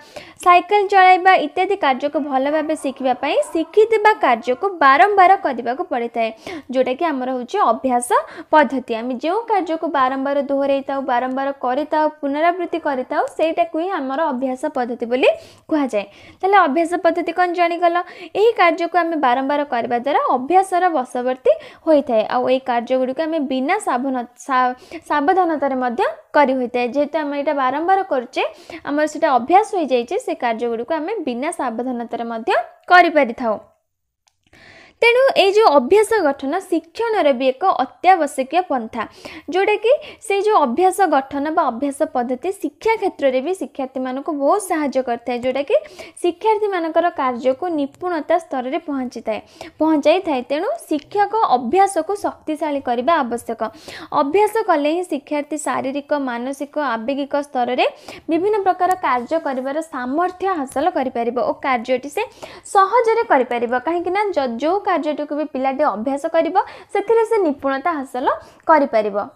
ସାଇକେଲ ଚଳାଇବା ଇତ୍ୟାଦି କାର୍ଯ୍ୟକୁ ଭଲ ଭାବେ ଶିଖିବା ପାଇଁ ଶିଖିଥିବା କାର୍ଯ୍ୟକୁ ବାରମ୍ବାର କରିବାକୁ ପଡ଼ିଥାଏ ଯେଉଁଟାକି ଆମର ହେଉଛି ଅଭ୍ୟାସ ପଦ୍ଧତି ଆମେ ଯେଉଁ କାର୍ଯ୍ୟକୁ ବାରମ୍ବାର ଦୋହରାଇଥାଉ ବାରମ୍ବାର କରିଥାଉ ଆଉ ପୁନରାବୃତ୍ତି କରିଥାଉ ସେଇଟାକୁ ହିଁ ଆମର ଅଭ୍ୟାସ ପଦ୍ଧତି ବୋଲି କୁହାଯାଏ ତାହେଲେ ଅଭ୍ୟାସ ପଦ୍ଧତି କ'ଣ ଜାଣିଗଲ ଏହି କାର୍ଯ୍ୟକୁ ଆମେ ବାରମ୍ବାର କରିବା ଦ୍ୱାରା ଅଭ୍ୟାସର ବଶବର୍ତ୍ତୀ ହୋଇଥାଏ ଆଉ ଏହି କାର୍ଯ୍ୟଗୁଡ଼ିକୁ ଆମେ ବିନା ସାବଧାନତାରେ ମଧ୍ୟ କରି ହୋଇଥାଏ ଯେହେତୁ ଆମେ ଏଇଟା ବାରମ୍ବାର କରୁଛେ ଆମର ସେଇଟା ଅଭ୍ୟାସ ହୋଇଯାଇଛି ସେ କାର୍ଯ୍ୟଗୁଡ଼ିକୁ ଆମେ ବିନା ସାବଧାନତାରେ ମଧ୍ୟ କରିପାରିଥାଉ ତେଣୁ ଏଇ ଯେଉଁ ଅଭ୍ୟାସ ଗଠନ ଶିକ୍ଷଣର ବି ଏକ ଅତ୍ୟାବଶ୍ୟକୀୟ ପନ୍ଥା ଯେଉଁଟାକି ସେଇ ଯେଉଁ ଅଭ୍ୟାସ ଗଠନ ବା ଅଭ୍ୟାସ ପଦ୍ଧତି ଶିକ୍ଷା କ୍ଷେତ୍ରରେ ବି ଶିକ୍ଷାର୍ଥୀମାନଙ୍କୁ ବହୁତ ସାହାଯ୍ୟ କରିଥାଏ ଯେଉଁଟାକି ଶିକ୍ଷାର୍ଥୀମାନଙ୍କର କାର୍ଯ୍ୟକୁ ନିପୁଣତା ସ୍ତରରେ ପହଞ୍ଚିଥାଏ ପହଞ୍ଚାଇଥାଏ ତେଣୁ ଶିକ୍ଷକ ଅଭ୍ୟାସକୁ ଶକ୍ତିଶାଳୀ କରିବା ଆବଶ୍ୟକ ଅଭ୍ୟାସ କଲେ ହିଁ ଶିକ୍ଷାର୍ଥୀ ଶାରୀରିକ ମାନସିକ ଆବେଗିକ ସ୍ତରରେ ବିଭିନ୍ନ ପ୍ରକାର କାର୍ଯ୍ୟ କରିବାର ସାମର୍ଥ୍ୟ ହାସଲ କରିପାରିବ ଓ କାର୍ଯ୍ୟଟି ସେ ସହଜରେ କରିପାରିବ କାହିଁକିନା ଯେଉଁ କାର୍ଯ୍ୟଟିକୁ ବି ପିଲାଟି ଅଭ୍ୟାସ କରିବ ସେଥିରେ ସେ ନିପୁଣତା ହାସଲ କରିପାରିବ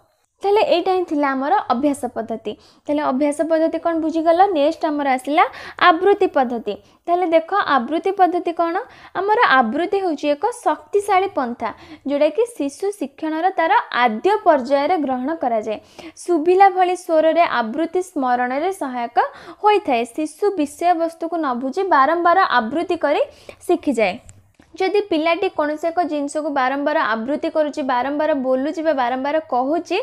ତାହେଲେ ଏଇଟା ହିଁ ଥିଲା ଆମର ଅଭ୍ୟାସ ପଦ୍ଧତି ତାହେଲେ ଅଭ୍ୟାସ ପଦ୍ଧତି କ'ଣ ବୁଝିଗଲ ନେକ୍ସଟ ଆମର ଆସିଲା ଆବୃତ୍ତି ପଦ୍ଧତି ତାହେଲେ ଦେଖ ଆବୃତ୍ତି ପଦ୍ଧତି କ'ଣ ଆମର ଆବୃତ୍ତି ହେଉଛି ଏକ ଶକ୍ତିଶାଳୀ ପନ୍ଥା ଯେଉଁଟାକି ଶିଶୁ ଶିକ୍ଷଣର ତା'ର ଆଦ୍ୟ ପର୍ଯ୍ୟାୟରେ ଗ୍ରହଣ କରାଯାଏ ଶୁଭିଲା ଭଳି ସ୍ୱରରେ ଆବୃତ୍ତି ସ୍ମରଣରେ ସହାୟକ ହୋଇଥାଏ ଶିଶୁ ବିଷୟବସ୍ତୁକୁ ନ ବୁଝି ବାରମ୍ବାର ଆବୃତ୍ତି କରି ଶିଖିଯାଏ जदि पाटी कौन से एक जिनस को बारंबार आवृत्ति करुच्ची बारंबार बोलू बारंबार कहूँ से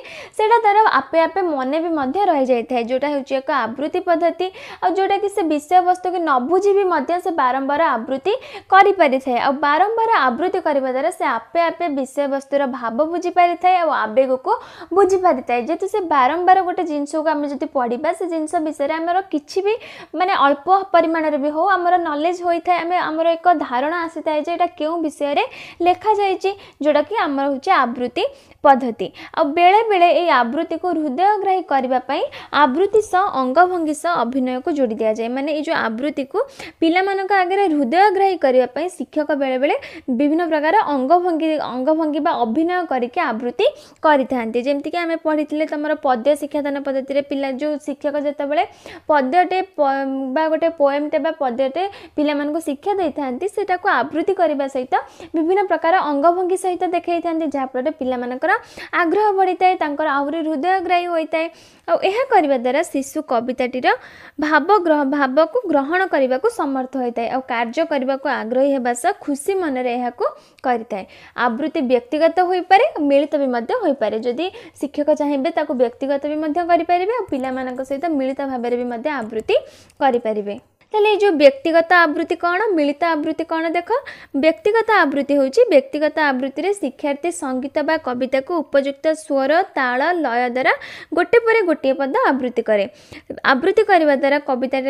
आपे आपे मन भी रही जाए थे जोटा हूँ एक आवृत्ति पद्धति आउटा कि विषय वस्तु की न बुझी भी से बारंबार आवृत्ति करें बारंबार आवृत्ति करने द्वारा से आपे आपे विषय वस्तुर भाव बुझीपारी थाए आवेग को बुझीपारी था जेहतु से बारंबार गोटे जिनस को आम जब पढ़ा से जिन विषय आम कि भी मानने अल्प परिमाण में भी हो आम नलेज होता है आम एक धारणा आसी था सेटा क्यों विषय लिखा जाइए जोटा कि आमर हूँ आवृत्ति पद्धति बेले बेले आवृत्ति को हृदयग्राही करने आवृत्ति अंग भंगी सह अभिनय को जोड़ी दि जाए मानने जो आवृत्ति को पिला आगे हृदयग्राही करने शिक्षक बेले बेले विभिन्न प्रकार अंग भंगी अंग भंगी अभिनय करके आवृत्ति करते जमीक आम पढ़ी तुम पद्य शिक्षादान पद्धति पिला जो शिक्षक जो बड़े पद्यटे गोटे पोएमटे पद्यटे पिला शिक्षा दे था को आवृत्ति कर କରିବା ସହିତ ବିଭିନ୍ନ ପ୍ରକାର ଅଙ୍ଗଭଙ୍ଗୀ ସହିତ ଦେଖାଇଥାନ୍ତି ଯାହାଫଳରେ ପିଲାମାନଙ୍କର ଆଗ୍ରହ ବଢ଼ିଥାଏ ତାଙ୍କର ଆହୁରି ହୃଦୟଗ୍ରାହୀ ହୋଇଥାଏ ଆଉ ଏହା କରିବା ଦ୍ୱାରା ଶିଶୁ କବିତାଟିର ଭାବଗ୍ରହ ଭାବକୁ ଗ୍ରହଣ କରିବାକୁ ସମର୍ଥ ହୋଇଥାଏ ଆଉ କାର୍ଯ୍ୟ କରିବାକୁ ଆଗ୍ରହୀ ହେବା ସହ ଖୁସି ମନରେ ଏହାକୁ କରିଥାଏ ଆବୃତ୍ତି ବ୍ୟକ୍ତିଗତ ହୋଇପାରେ ମିଳିତ ବି ମଧ୍ୟ ହୋଇପାରେ ଯଦି ଶିକ୍ଷକ ଚାହିଁବେ ତାକୁ ବ୍ୟକ୍ତିଗତ ବି ମଧ୍ୟ କରିପାରିବେ ଆଉ ପିଲାମାନଙ୍କ ସହିତ ମିଳିତ ଭାବରେ ବି ମଧ୍ୟ ଆବୃତ୍ତି କରିପାରିବେ तेल ये व्यक्तिगत आवृत्ति कौन मिलित आवृत्ति कौन देख व्यक्तिगत आवृत्ति हूँ व्यक्तिगत आवृत्ति में शिक्षार्थी संगीत बा कविता को उपयुक्त स्वर ताल लय द्वारा गोटे गोटे पद आवृत्ति कै आवृत्ति करने द्वारा कविता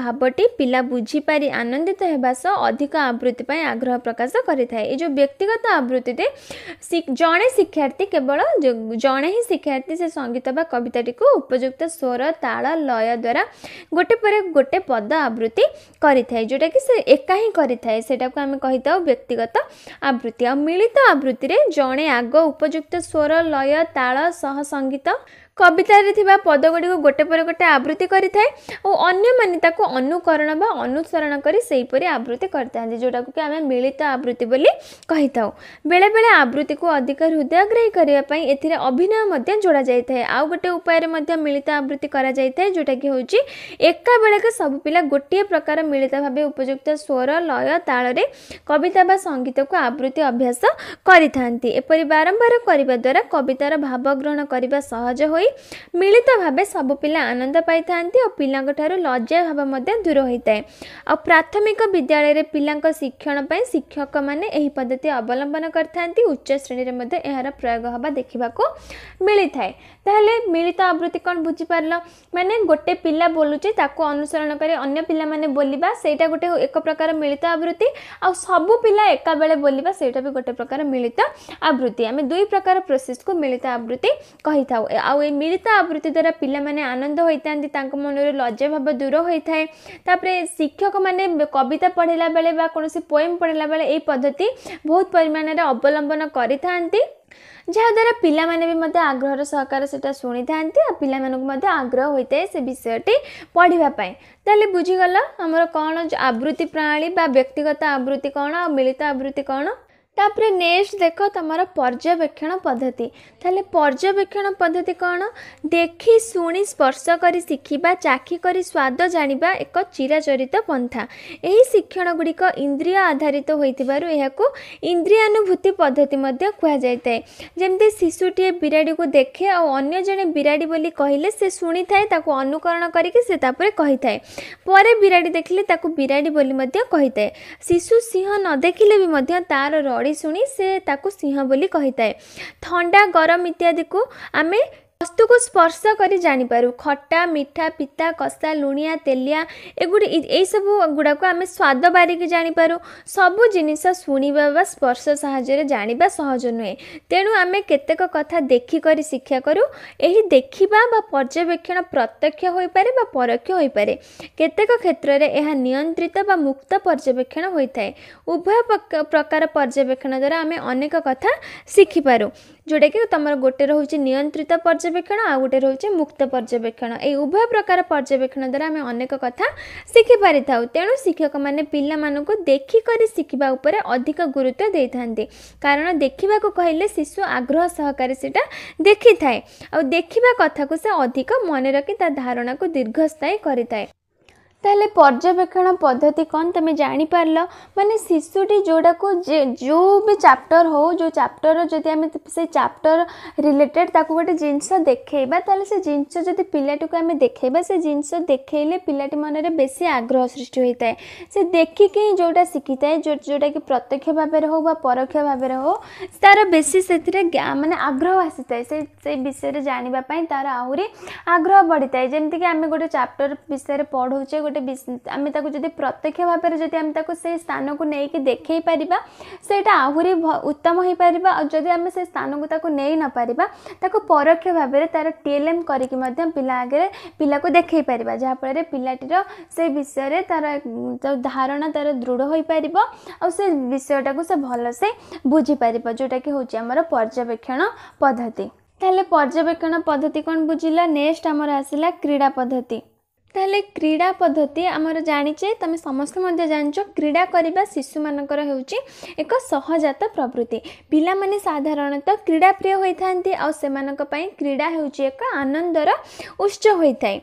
भावटी पिला बुझीपारि आनंदित अधिक आवृत्ति आग्रह प्रकाश ये व्यक्तिगत आवृत्ति जड़े शिक्षार्थी केवल जड़े ही शिक्षार्थी से संगीत बा कविता उपयुक्त स्वर ताल लय द्वारा गोटे गोटे पद आवृत्ति ଆବୃତ୍ତି କରିଥାଏ ଯେଉଁଟାକି ସେ ଏକା ହିଁ କରିଥାଏ ସେଇଟାକୁ ଆମେ କହିଥାଉ ବ୍ୟକ୍ତିଗତ ଆବୃତ୍ତି ଆଉ ମିଳିତ ଆବୃତ୍ତିରେ ଜଣେ ଆଗ ଉପଯୁକ୍ତ ସ୍ୱର ଲୟ ତାଳ ସହ ସଙ୍ଗୀତ କବିତାରେ ଥିବା ପଦଗୁଡ଼ିକୁ ଗୋଟେ ପରେ ଗୋଟେ ଆବୃତ୍ତି କରିଥାଏ ଓ ଅନ୍ୟମାନେ ତାକୁ ଅନୁକରଣ ବା ଅନୁସରଣ କରି ସେହିପରି ଆବୃତ୍ତି କରିଥାନ୍ତି ଯେଉଁଟାକୁ କି ଆମେ ମିଳିତ ଆବୃତ୍ତି ବୋଲି କହିଥାଉ ବେଳେବେଳେ ଆବୃତ୍ତିକୁ ଅଧିକ ହୃଦୟଗ୍ରାହୀ କରିବା ପାଇଁ ଏଥିରେ ଅଭିନୟ ମଧ୍ୟ ଯୋଡ଼ା ଯାଇଥାଏ ଆଉ ଗୋଟେ ଉପାୟରେ ମଧ୍ୟ ମିଳିତ ଆବୃତ୍ତି କରାଯାଇଥାଏ ଯେଉଁଟାକି ହେଉଛି ଏକାବେଳକେ ସବୁ ପିଲା ଗୋଟିଏ ପ୍ରକାର ମିଳିତ ଭାବେ ଉପଯୁକ୍ତ ସ୍ୱର ଲୟ ତାଳରେ କବିତା ବା ସଙ୍ଗୀତକୁ ଆବୃତ୍ତି ଅଭ୍ୟାସ କରିଥାନ୍ତି ଏପରି ବାରମ୍ବାର କରିବା ଦ୍ୱାରା କବିତାର ଭାବ କରିବା ସହଜ ହୋଇ मिलित भाव सब पा आनंद पाई और पिला लज्जा भाव दूर होता है प्राथमिक विद्यालय पिला शिक्षण पर शिक्षक मैंने पद्धति अवलंबन कर उच्च श्रेणी में प्रयोग हवा देखा मिली थाए तेल मिलित आवृत्ति कौन बुझीपार मैंने गोटे पिला ताको अनुसरण कर बोलवा से गोटे एक प्रकार मिलित आवृत्ति आ सब पिला एका बेले बोलवा से गोटे प्रकार मिलित आवृत्ति आम दुई प्रकार प्रोसेस को मिलित आवृत्ति कही था आउ ମିଳିତ ଆବୃତ୍ତି ଦ୍ୱାରା ପିଲାମାନେ ଆନନ୍ଦ ହୋଇଥାନ୍ତି ତାଙ୍କ ମନରୁ ଲଜ୍ଜାଭାବ ଦୂର ହୋଇଥାଏ ତାପରେ ଶିକ୍ଷକମାନେ କବିତା ପଢ଼ିଲା ବେଳେ ବା କୌଣସି ପୋଏମ୍ ପଢ଼ିଲା ବେଳେ ଏହି ପଦ୍ଧତି ବହୁତ ପରିମାଣରେ ଅବଲମ୍ବନ କରିଥାନ୍ତି ଯାହାଦ୍ୱାରା ପିଲାମାନେ ବି ମଧ୍ୟ ଆଗ୍ରହର ସହକାର ସେଇଟା ଶୁଣିଥାନ୍ତି ଆଉ ପିଲାମାନଙ୍କୁ ମଧ୍ୟ ଆଗ୍ରହ ହୋଇଥାଏ ସେ ବିଷୟଟି ପଢ଼ିବା ପାଇଁ ତାହେଲେ ବୁଝିଗଲ ଆମର କ'ଣ ଆବୃତ୍ତି ପ୍ରଣାଳୀ ବା ବ୍ୟକ୍ତିଗତ ଆବୃତ୍ତି କ'ଣ ଆଉ ମିଳିତ ଆବୃତ୍ତି କ'ଣ ତାପରେ ନେକ୍ସଟ ଦେଖ ତମର ପର୍ଯ୍ୟବେକ୍ଷଣ ପଦ୍ଧତି ତାହେଲେ ପର୍ଯ୍ୟବେକ୍ଷଣ ପଦ୍ଧତି କ'ଣ ଦେଖି ଶୁଣି ସ୍ପର୍ଶ କରି ଶିଖିବା ଚାଖି କରି ସ୍ୱାଦ ଜାଣିବା ଏକ ଚିରାଚରିତ ପନ୍ଥା ଏହି ଶିକ୍ଷଣ ଗୁଡ଼ିକ ଇନ୍ଦ୍ରିୟ ଆଧାରିତ ହୋଇଥିବାରୁ ଏହାକୁ ଇନ୍ଦ୍ରିୟାନୁଭୂତି ପଦ୍ଧତି ମଧ୍ୟ କୁହାଯାଇଥାଏ ଯେମିତି ଶିଶୁଟିଏ ବିରାଡ଼ିକୁ ଦେଖେ ଆଉ ଅନ୍ୟ ଜଣେ ବିରାଡ଼ି ବୋଲି କହିଲେ ସେ ଶୁଣିଥାଏ ତାକୁ ଅନୁକରଣ କରିକି ସେ ତାପରେ କହିଥାଏ ପରେ ବିରାଡ଼ି ଦେଖିଲେ ତାକୁ ବିରାଡ଼ି ବୋଲି ମଧ୍ୟ କହିଥାଏ ଶିଶୁ ସିଂହ ନ ଦେଖିଲେ ବି ମଧ୍ୟ ତା'ର ରଡ଼ି ଶୁଣି ସେ ତାକୁ ସିଂହ ବୋଲି କହିଥାଏ ଥଣ୍ଡା ଗରମ ଇତ୍ୟାଦିକୁ ଆମେ ବସ୍ତୁକୁ ସ୍ପର୍ଶ କରି ଜାଣିପାରୁ ଖଟା ମିଠା ପିତା କଷା ଲୁଣିଆ ତେଲିଆ ଏଗୁଡ଼ି ଏଇସବୁ ଗୁଡ଼ାକୁ ଆମେ ସ୍ୱାଦ ବାରିକି ଜାଣିପାରୁ ସବୁ ଜିନିଷ ଶୁଣିବା ବା ସ୍ପର୍ଶ ସାହାଯ୍ୟରେ ଜାଣିବା ସହଜ ନୁହେଁ ତେଣୁ ଆମେ କେତେକ କଥା ଦେଖିକରି ଶିକ୍ଷା କରୁ ଏହି ଦେଖିବା ବା ପର୍ଯ୍ୟବେକ୍ଷଣ ପ୍ରତ୍ୟକ୍ଷ ହୋଇପାରେ ବା ପରୋକ୍ଷ ହୋଇପାରେ କେତେକ କ୍ଷେତ୍ରରେ ଏହା ନିୟନ୍ତ୍ରିତ ବା ମୁକ୍ତ ପର୍ଯ୍ୟବେକ୍ଷଣ ହୋଇଥାଏ ଉଭୟ ପ୍ରକାର ପର୍ଯ୍ୟବେକ୍ଷଣ ଦ୍ୱାରା ଆମେ ଅନେକ କଥା ଶିଖିପାରୁ ଯେଉଁଟାକି ତୁମର ଗୋଟେ ରହୁଛି ନିୟନ୍ତ୍ରିତ ପର୍ଯ୍ୟବେକ୍ଷଣ ଆଉ ଗୋଟେ ରହୁଛି ମୁକ୍ତ ପର୍ଯ୍ୟବେକ୍ଷଣ ଏଇ ଉଭୟ ପ୍ରକାର ପର୍ଯ୍ୟବେକ୍ଷଣ ଦ୍ୱାରା ଆମେ ଅନେକ କଥା ଶିଖିପାରିଥାଉ ତେଣୁ ଶିକ୍ଷକମାନେ ପିଲାମାନଙ୍କୁ ଦେଖିକରି ଶିଖିବା ଉପରେ ଅଧିକ ଗୁରୁତ୍ୱ ଦେଇଥାନ୍ତି କାରଣ ଦେଖିବାକୁ କହିଲେ ଶିଶୁ ଆଗ୍ରହ ସହକାରେ ସେଇଟା ଦେଖିଥାଏ ଆଉ ଦେଖିବା କଥାକୁ ସେ ଅଧିକ ମନେ ରଖି ତା ଧାରଣାକୁ ଦୀର୍ଘସ୍ଥାୟୀ କରିଥାଏ তাহলে পর্যবেক্ষণ পদ্ধতি কন তুমি জাঁপারল মানে শিশুটি যেটাকে যে বি চ্যাপ্টর হো যে চ্যাপ্টর যদি আমি সেই চ্যাপ্টর রিলেটেড তাকে গোটে জিনিস দেখাইবা তাহলে সে জিনিস যদি পিলাটিকে আমি দেখাইবা সে জিনিস দেখাইলে পিলাটি মনে বেশি আগ্রহ সৃষ্টি হয়ে থাকে সে দেখিকি যেটা শিখি থাকে যেটা কি প্রত্যক্ষ ভাবে হোক বা পরোক্ষ ভাবে হোক তার বেশি সেতিরে মানে আগ্রহ আসি থাকে সে সেই বিষয়ে জাঁয়া তার আহরি আগ্রহ বড়ি থাকে যেমিকি আমি গোটে চ্যাপ্টর বিষয়ে পড়ুছে ଗୋଟେ ଆମେ ତାକୁ ଯଦି ପ୍ରତ୍ୟକ୍ଷ ଭାବରେ ଯଦି ଆମେ ତାକୁ ସେ ସ୍ଥାନକୁ ନେଇକି ଦେଖାଇ ପାରିବା ସେଇଟା ଆହୁରି ଉତ୍ତମ ହୋଇପାରିବ ଆଉ ଯଦି ଆମେ ସେ ସ୍ଥାନକୁ ତାକୁ ନେଇ ନପାରିବା ତାକୁ ପରୋକ୍ଷ ଭାବରେ ତା'ର ଟିଏଲ୍ଏମ୍ କରିକି ମଧ୍ୟ ପିଲା ଆଗରେ ପିଲାକୁ ଦେଖାଇ ପାରିବା ଯାହାଫଳରେ ପିଲାଟିର ସେ ବିଷୟରେ ତା'ର ଧାରଣା ତା'ର ଦୃଢ଼ ହୋଇପାରିବ ଆଉ ସେ ବିଷୟଟାକୁ ସେ ଭଲସେ ବୁଝିପାରିବ ଯେଉଁଟାକି ହେଉଛି ଆମର ପର୍ଯ୍ୟବେକ୍ଷଣ ପଦ୍ଧତି ତାହେଲେ ପର୍ଯ୍ୟବେକ୍ଷଣ ପଦ୍ଧତି କ'ଣ ବୁଝିଲା ନେକ୍ସଟ ଆମର ଆସିଲା କ୍ରୀଡ଼ା ପଦ୍ଧତି ତାହେଲେ କ୍ରୀଡ଼ା ପଦ୍ଧତି ଆମର ଜାଣିଛେ ତମେ ସମସ୍ତେ ମଧ୍ୟ ଜାଣିଛ କ୍ରୀଡ଼ା କରିବା ଶିଶୁମାନଙ୍କର ହେଉଛି ଏକ ସହଜାତ ପ୍ରବୃତ୍ତି ପିଲାମାନେ ସାଧାରଣତଃ କ୍ରୀଡ଼ାପ୍ରିୟ ହୋଇଥାନ୍ତି ଆଉ ସେମାନଙ୍କ ପାଇଁ କ୍ରୀଡ଼ା ହେଉଛି ଏକ ଆନନ୍ଦର ଉତ୍ସ ହୋଇଥାଏ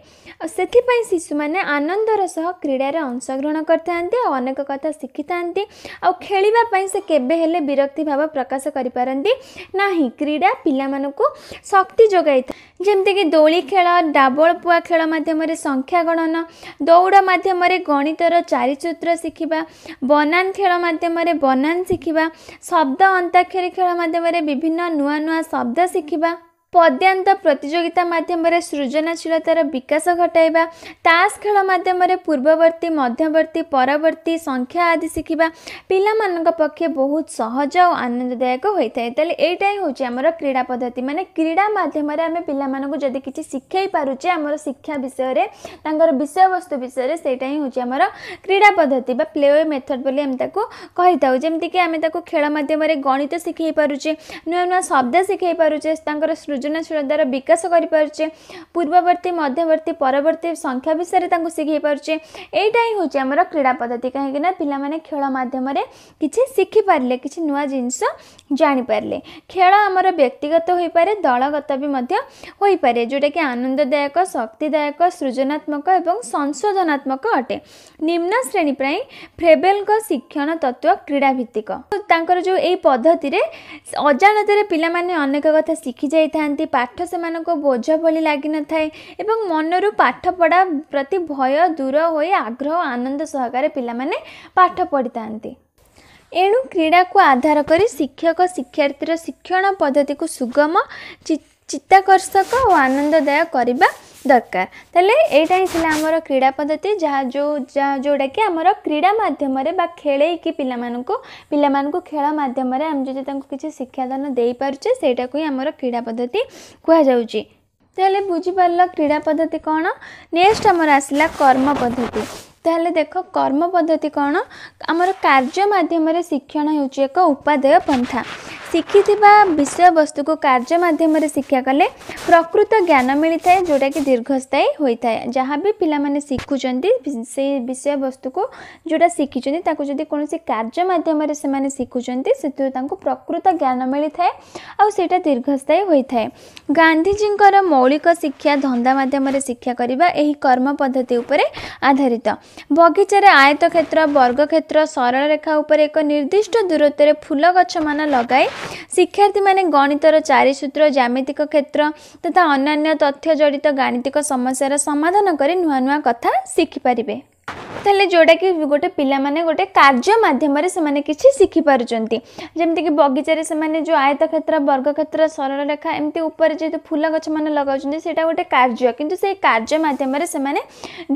ସେଥିପାଇଁ ଶିଶୁମାନେ ଆନନ୍ଦର ସହ କ୍ରୀଡ଼ାରେ ଅଂଶଗ୍ରହଣ କରିଥାନ୍ତି ଆଉ ଅନେକ କଥା ଶିଖିଥାନ୍ତି ଆଉ ଖେଳିବା ପାଇଁ ସେ କେବେ ହେଲେ ବିରକ୍ତି ଭାବ ପ୍ରକାଶ କରିପାରନ୍ତି ନାହିଁ କ୍ରୀଡ଼ା ପିଲାମାନଙ୍କୁ ଶକ୍ତି ଯୋଗାଇଥାଏ ଯେମିତିକି ଦୋଳି ଖେଳ ଡାବଳ ପୁଆ ଖେଳ ମାଧ୍ୟମରେ ସଂଖ୍ୟା ଗଣନ ଦୌଡ଼ ମାଧ୍ୟମରେ ଗଣିତର ଚାରିସୂତ୍ର ଶିଖିବା ବନାନ ଖେଳ ମାଧ୍ୟମରେ ବନାନ ଶିଖିବା ଶବ୍ଦ ଅନ୍ତାକ୍ଷରୀ ଖେଳ ମାଧ୍ୟମରେ ବିଭିନ୍ନ ନୂଆ ନୂଆ ଶବ୍ଦ ଶିଖିବା ପଦ୍ୟାନ୍ତ ପ୍ରତିଯୋଗିତା ମାଧ୍ୟମରେ ସୃଜନଶୀଳତାର ବିକାଶ ଘଟାଇବା ତାସ୍ ଖେଳ ମାଧ୍ୟମରେ ପୂର୍ବବର୍ତ୍ତୀ ମଧ୍ୟବର୍ତ୍ତୀ ପରବର୍ତ୍ତୀ ସଂଖ୍ୟା ଆଦି ଶିଖିବା ପିଲାମାନଙ୍କ ପକ୍ଷେ ବହୁତ ସହଜ ଆଉ ଆନନ୍ଦଦାୟକ ହୋଇଥାଏ ତାହେଲେ ଏଇଟା ହିଁ ହେଉଛି ଆମର କ୍ରୀଡ଼ା ପଦ୍ଧତି ମାନେ କ୍ରୀଡ଼ା ମାଧ୍ୟମରେ ଆମେ ପିଲାମାନଙ୍କୁ ଯଦି କିଛି ଶିଖାଇ ପାରୁଛେ ଆମର ଶିକ୍ଷା ବିଷୟରେ ତାଙ୍କର ବିଷୟବସ୍ତୁ ବିଷୟରେ ସେଇଟା ହିଁ ହେଉଛି ଆମର କ୍ରୀଡ଼ା ପଦ୍ଧତି ବା ପ୍ଲେ ୱେ ମେଥଡ଼ ବୋଲି ଆମେ ତାକୁ କହିଥାଉ ଯେମିତିକି ଆମେ ତାକୁ ଖେଳ ମାଧ୍ୟମରେ ଗଣିତ ଶିଖାଇ ପାରୁଛେ ନୂଆ ନୂଆ ଶବ୍ଦ ଶିଖାଇ ପାରୁଛେ ତାଙ୍କର ସୃଜନଶୀଳତାର ବିକାଶ କରିପାରୁଛେ ପୂର୍ବବର୍ତ୍ତୀ ମଧ୍ୟବର୍ତ୍ତୀ ପରବର୍ତ୍ତୀ ସଂଖ୍ୟା ବିଷୟରେ ତାଙ୍କୁ ଶିଖାଇ ପାରୁଛେ ଏଇଟା ହିଁ ହେଉଛି ଆମର କ୍ରୀଡ଼ା ପଦ୍ଧତି କାହିଁକିନା ପିଲାମାନେ ଖେଳ ମାଧ୍ୟମରେ କିଛି ଶିଖିପାରିଲେ କିଛି ନୂଆ ଜିନିଷ ଜାଣିପାରିଲେ ଖେଳ ଆମର ବ୍ୟକ୍ତିଗତ ହୋଇପାରେ ଦଳଗତ ବି ମଧ୍ୟ ହୋଇପାରେ ଯେଉଁଟାକି ଆନନ୍ଦଦାୟକ ଶକ୍ତିଦାୟକ ସୃଜନାତ୍ମକ ଏବଂ ସଂଶୋଧନାତ୍ମକ ଅଟେ ନିମ୍ନ ଶ୍ରେଣୀ ପାଇଁ ଫ୍ରେବେଲଙ୍କ ଶିକ୍ଷଣ ତତ୍ତ୍ୱ କ୍ରୀଡ଼ା ଭିତ୍ତିକ ତାଙ୍କର ଯେଉଁ ଏହି ପଦ୍ଧତିରେ ଅଜାଣତରେ ପିଲାମାନେ ଅନେକ କଥା ଶିଖିଯାଇଥାନ୍ତି ପଢ଼ିନଥାନ୍ତି ପାଠ ସେମାନଙ୍କ ବୋଝ ଭଳି ଲାଗିନଥାଏ ଏବଂ ମନରୁ ପାଠ ପଢ଼ା ପ୍ରତି ଭୟ ଦୂର ହୋଇ ଆଗ୍ରହ ଆନନ୍ଦ ସହକାରେ ପିଲାମାନେ ପାଠ ପଢ଼ିଥାନ୍ତି ଏଣୁ କ୍ରୀଡ଼ାକୁ ଆଧାର କରି ଶିକ୍ଷକ ଶିକ୍ଷାର୍ଥୀର ଶିକ୍ଷଣ ପଦ୍ଧତିକୁ ସୁଗମ ଚିତ୍ତାକର୍ଷକ ଓ ଆନନ୍ଦଦାୟକ କରିବା দরকার তাহলে এইটা ହିଁ ଥିଲା ଆମର କ୍ରୀଡ଼ା ପଦ୍ଧତି ଯାହା ଯେଉଁ ଯାହା ଯେଉଁଟାକି ଆମର କ୍ରୀଡ଼ା ମାଧ୍ୟମରେ ବା ଖେଳେଇକି ପିଲାମାନଙ୍କୁ ପିଲାମାନଙ୍କୁ ଖେଳ ମାଧ୍ୟମରେ ଆମେ ଯଦି ତାଙ୍କୁ କିଛି ଶିକ୍ଷାଦାନ ଦେଇପାରୁଛେ ସେଇଟାକୁ ହିଁ ଆମର କ୍ରୀଡ଼ା ପଦ୍ଧତି କୁହାଯାଉଛି ତାହେଲେ ବୁଝିପାରିଲ କ୍ରୀଡ଼ା ପଦ୍ଧତି କ'ଣ ନେକ୍ସଟ ଆମର ଆସିଲା କର୍ମ ପଦ୍ଧତି ତାହେଲେ ଦେଖ କର୍ମ ପଦ୍ଧତି କ'ଣ ଆମର କାର୍ଯ୍ୟ ମାଧ୍ୟମରେ ଶିକ୍ଷଣ ହେଉଛି ଏକ ଉପାଦେୟ ପନ୍ଥା ଶିଖିଥିବା ବିଷୟବସ୍ତୁକୁ କାର୍ଯ୍ୟ ମାଧ୍ୟମରେ ଶିକ୍ଷା କଲେ ପ୍ରକୃତ ଜ୍ଞାନ ମିଳିଥାଏ ଯେଉଁଟାକି ଦୀର୍ଘସ୍ଥାୟୀ ହୋଇଥାଏ ଯାହା ବି ପିଲାମାନେ ଶିଖୁଛନ୍ତି ସେଇ ବିଷୟବସ୍ତୁକୁ ଯେଉଁଟା ଶିଖିଛନ୍ତି ତାକୁ ଯଦି କୌଣସି କାର୍ଯ୍ୟ ମାଧ୍ୟମରେ ସେମାନେ ଶିଖୁଛନ୍ତି ସେଥିରୁ ତାଙ୍କୁ ପ୍ରକୃତ ଜ୍ଞାନ ମିଳିଥାଏ ଆଉ ସେଇଟା ଦୀର୍ଘସ୍ଥାୟୀ ହୋଇଥାଏ ଗାନ୍ଧିଜୀଙ୍କର ମୌଳିକ ଶିକ୍ଷା ଧନ୍ଦା ମାଧ୍ୟମରେ ଶିକ୍ଷା କରିବା ଏହି କର୍ମ ପଦ୍ଧତି ଉପରେ ଆଧାରିତ ବଗିଚାରେ ଆୟତ କ୍ଷେତ୍ର ବର୍ଗ କ୍ଷେତ୍ର ସରଳରେଖା ଉପରେ ଏକ ନିର୍ଦ୍ଦିଷ୍ଟ ଦୂରତ୍ୱରେ ଫୁଲ ଗଛମାନ ଲଗାଇ ଶିକ୍ଷାର୍ଥୀମାନେ ଗଣିତର ଚାରିସୂତ୍ର ଜ୍ୟାମିତିକ କ୍ଷେତ୍ର ତଥା ଅନ୍ୟାନ୍ୟ ତଥ୍ୟ ଜଡ଼ିତ ଗାଣିତିକ ସମସ୍ୟାର ସମାଧାନ କରି ନୂଆ ନୂଆ କଥା ଶିଖିପାରିବେ तेल जोटा कि गोटे पाने गोटे कार्य मध्यम से शिखिपार जमीक बगिचारे से माने जो आयत क्षेत्र वर्ग क्षेत्र सरलरेखा एमती उपर जो तो फूल गच मैंने लगा गोटे कार्य से कार्य मध्यम से माने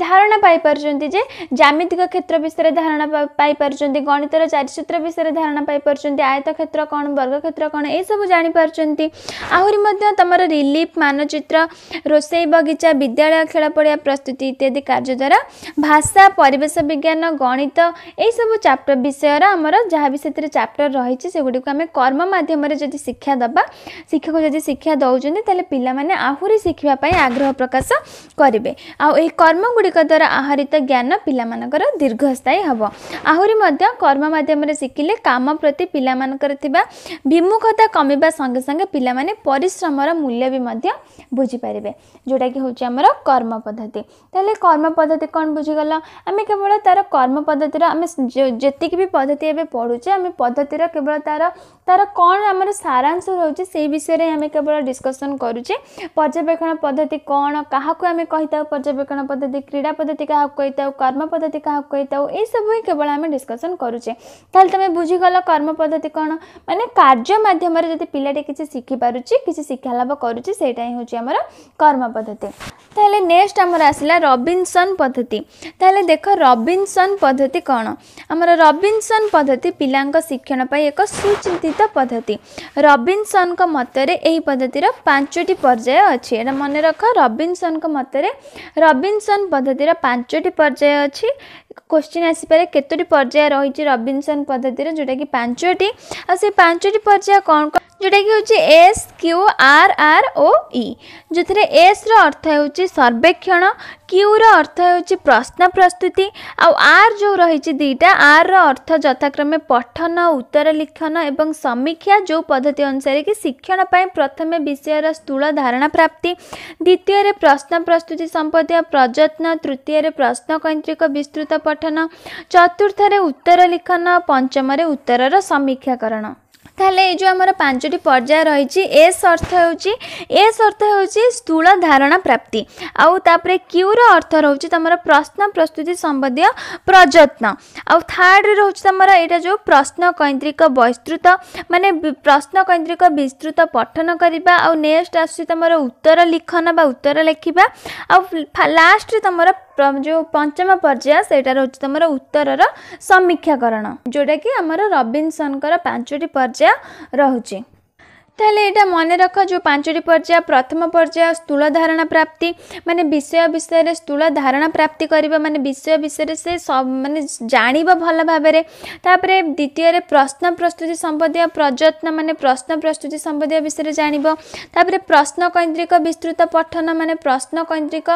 धारणा पापार जे जमितिक क्षेत्र विषय धारणा पाईपार गणित चारिसूत्र विषय धारणा पापार आयत क्षेत्र कौन वर्ग क्षेत्र कौन ये सब जापार आहरी तुम रिलिफ मानचित्र रोसई बगीचा विद्यालय पड़िया प्रस्तुति इत्यादि कार्य द्वारा भाषा ଭାଷା ପରିବେଶ ବିଜ୍ଞାନ ଗଣିତ ଏହିସବୁ ଚାପ୍ଟର ବିଷୟର ଆମର ଯାହା ବି ସେଥିରେ ଚାପ୍ଟର ରହିଛି ସେଗୁଡ଼ିକୁ ଆମେ କର୍ମ ମାଧ୍ୟମରେ ଯଦି ଶିକ୍ଷା ଦେବା ଶିକ୍ଷକ ଯଦି ଶିକ୍ଷା ଦେଉଛନ୍ତି ତାହେଲେ ପିଲାମାନେ ଆହୁରି ଶିଖିବା ପାଇଁ ଆଗ୍ରହ ପ୍ରକାଶ କରିବେ ଆଉ ଏହି କର୍ମଗୁଡ଼ିକ ଦ୍ୱାରା ଆହରିତ ଜ୍ଞାନ ପିଲାମାନଙ୍କର ଦୀର୍ଘସ୍ଥାୟୀ ହେବ ଆହୁରି ମଧ୍ୟ କର୍ମ ମାଧ୍ୟମରେ ଶିଖିଲେ କାମ ପ୍ରତି ପିଲାମାନଙ୍କର ଥିବା ବିମୁଖତା କମିବା ସଙ୍ଗେ ସଙ୍ଗେ ପିଲାମାନେ ପରିଶ୍ରମର ମୂଲ୍ୟ ବି ମଧ୍ୟ ବୁଝିପାରିବେ ଯେଉଁଟାକି ହେଉଛି ଆମର କର୍ମ ପଦ୍ଧତି ତାହେଲେ କର୍ମ ପଦ୍ଧତି କ'ଣ ବୁଝିଗଲ ଆମେ କେବଳ ତା'ର କର୍ମ ପଦ୍ଧତିର ଆମେ ଯେତିକି ବି ପଦ୍ଧତି ଏବେ ପଢ଼ୁଛେ ଆମେ ପଦ୍ଧତିର କେବଳ ତା'ର ତା'ର କ'ଣ ଆମର ସାରାଂଶ ରହୁଛି ସେଇ ବିଷୟରେ ଆମେ କେବଳ ଡିସ୍କସନ୍ କରୁଛେ ପର୍ଯ୍ୟବେକ୍ଷଣ ପଦ୍ଧତି କ'ଣ କାହାକୁ ଆମେ କହିଥାଉ ପର୍ଯ୍ୟବେକ୍ଷଣ ପଦ୍ଧତି କ୍ରୀଡ଼ା ପଦ୍ଧତି କାହାକୁ କହିଥାଉ କର୍ମ ପଦ୍ଧତି କାହାକୁ କହିଥାଉ ଏଇସବୁ ହିଁ କେବଳ ଆମେ ଡିସ୍କସନ୍ କରୁଛେ ତାହେଲେ ତୁମେ ବୁଝିଗଲ କର୍ମ ପଦ୍ଧତି କ'ଣ ମାନେ କାର୍ଯ୍ୟ ମାଧ୍ୟମରେ ଯଦି ପିଲାଟି କିଛି ଶିଖିପାରୁଛି କିଛି ଶିକ୍ଷା ଲାଭ କରୁଛି ସେଇଟା ହିଁ ହେଉଛି ଆମର କର୍ମ ପଦ୍ଧତି ତାହେଲେ ନେକ୍ସଟ ଆମର ଆସିଲା ରବିନସନ୍ ପଦ୍ଧତି ତାହେଲେ দেখ ରବିନସନ ପଦ୍ଧତି କ'ଣ ଆମର ରବିନସନ ପଦ୍ଧତି ପିଲାଙ୍କ ଶିକ୍ଷଣ ପାଇଁ ଏକ ସୁଚିନ୍ତିତ ପଦ୍ଧତି ରବିନସନଙ୍କ ମତରେ ଏହି ପଦ୍ଧତିର ପାଞ୍ଚଟି ପର୍ଯ୍ୟାୟ ଅଛି ଏଇଟା ମନେ ରଖ ରବିନସନଙ୍କ ମତରେ ରବିନସନ ପଦ୍ଧତିର ପାଞ୍ଚଟି ପର୍ଯ୍ୟାୟ ଅଛି କୋଶ୍ଚିନ୍ ଆସିପାରେ କେତୋଟି ପର୍ଯ୍ୟାୟ ରହିଛି ରବିନସନ ପଦ୍ଧତିର ଯେଉଁଟାକି ପାଞ୍ଚଟି ଆଉ ସେ ପାଞ୍ଚଟି ପର୍ଯ୍ୟାୟ କ'ଣ କ'ଣ ଯେଉଁଟାକି ହେଉଛି S Q R R O E e। ଯେଉଁଥିରେ ଏସ୍ର ଅର୍ଥ ହେଉଛି ସର୍ବେକ୍ଷଣ କ୍ୟୁର ଅର୍ଥ ହେଉଛି ପ୍ରଶ୍ନ ପ୍ରସ୍ତୁତି ଆଉ ଆର୍ ଯେଉଁ ରହିଛି ଦୁଇଟା ଆର୍ର ଅର୍ଥ ଯଥାକ୍ରମେ ପଠନ ଉତ୍ତର ଲିଖନ ଏବଂ ସମୀକ୍ଷା ଯେଉଁ ପଦ୍ଧତି ଅନୁସାରେ କି ଶିକ୍ଷଣ ପାଇଁ ପ୍ରଥମେ ବିଷୟର ସ୍ଥୂଳ ଧାରଣା ପ୍ରାପ୍ତି ଦ୍ୱିତୀୟରେ ପ୍ରଶ୍ନ ପ୍ରସ୍ତୁତି ସମ୍ପର୍କୀୟ ପ୍ରଯତ୍ନ ତୃତୀୟରେ ପ୍ରଶ୍ନକୈନ୍ଦ୍ରିକ ବିସ୍ତୃତ ପଠନ ଚତୁର୍ଥରେ ଉତ୍ତର ଲିଖନ ପଞ୍ଚମରେ ଉତ୍ତରର ସମୀକ୍ଷାକରଣ ତାହେଲେ ଏଇ ଯେଉଁ ଆମର ପାଞ୍ଚଟି ପର୍ଯ୍ୟାୟ ରହିଛି ଏସ୍ ଅର୍ଥ ହେଉଛି ଏସ୍ ଅର୍ଥ ହେଉଛି ସ୍ଥୂଳ ଧାରଣା ପ୍ରାପ୍ତି ଆଉ ତାପରେ କ୍ୟୁର ଅର୍ଥ ରହୁଛି ତୁମର ପ୍ରଶ୍ନ ପ୍ରସ୍ତୁତି ସମ୍ବନ୍ଧୀୟ ପ୍ରଯତ୍ନ ଆଉ ଥାର୍ଡ଼ରେ ରହୁଛି ତୁମର ଏଇଟା ଯେଉଁ ପ୍ରଶ୍ନ କୈନ୍ଦ୍ରିକ ବୈସ୍ତୃତ ମାନେ ପ୍ରଶ୍ନ କୈନ୍ଦ୍ରିକ ବିସ୍ତୃତ ପଠନ କରିବା ଆଉ ନେକ୍ସଟ ଆସୁଛି ତୁମର ଉତ୍ତର ଲିଖନ ବା ଉତ୍ତର ଲେଖିବା ଆଉ ଲାଷ୍ଟରେ ତୁମର ପ୍ରମ ଯେଉଁ ପଞ୍ଚମ ପର୍ଯ୍ୟାୟ ସେଇଟା ରହୁଛି ତମର ଉତ୍ତରର ସମୀକ୍ଷାକରଣ ଯେଉଁଟାକି ଆମର ରବିନସନଙ୍କର ପାଞ୍ଚଟି ପର୍ଯ୍ୟାୟ ରହୁଛି ତାହେଲେ ଏଇଟା ମନେ ରଖ ଯେଉଁ ପାଞ୍ଚଟି ପର୍ଯ୍ୟାୟ ପ୍ରଥମ ପର୍ଯ୍ୟାୟ ସ୍ଥୂଳ ଧାରଣା ପ୍ରାପ୍ତି ମାନେ ବିଷୟ ବିଷୟରେ ସ୍ଥୂଳ ଧାରଣା ପ୍ରାପ୍ତି କରିବା ମାନେ ବିଷୟ ବିଷୟରେ ସେ ମାନେ ଜାଣିବ ଭଲ ଭାବରେ ତାପରେ ଦ୍ୱିତୀୟରେ ପ୍ରଶ୍ନ ପ୍ରସ୍ତୁତି ସମ୍ବନ୍ଧୀୟ ପ୍ରଯତ୍ନ ମାନେ ପ୍ରଶ୍ନ ପ୍ରସ୍ତୁତି ସମ୍ବନ୍ଧୀୟ ବିଷୟରେ ଜାଣିବ ତାପରେ ପ୍ରଶ୍ନ କୈନ୍ଦ୍ରିକ ବିସ୍ତୃତ ପଠନ ମାନେ ପ୍ରଶ୍ନ କୈନ୍ଦ୍ରିକ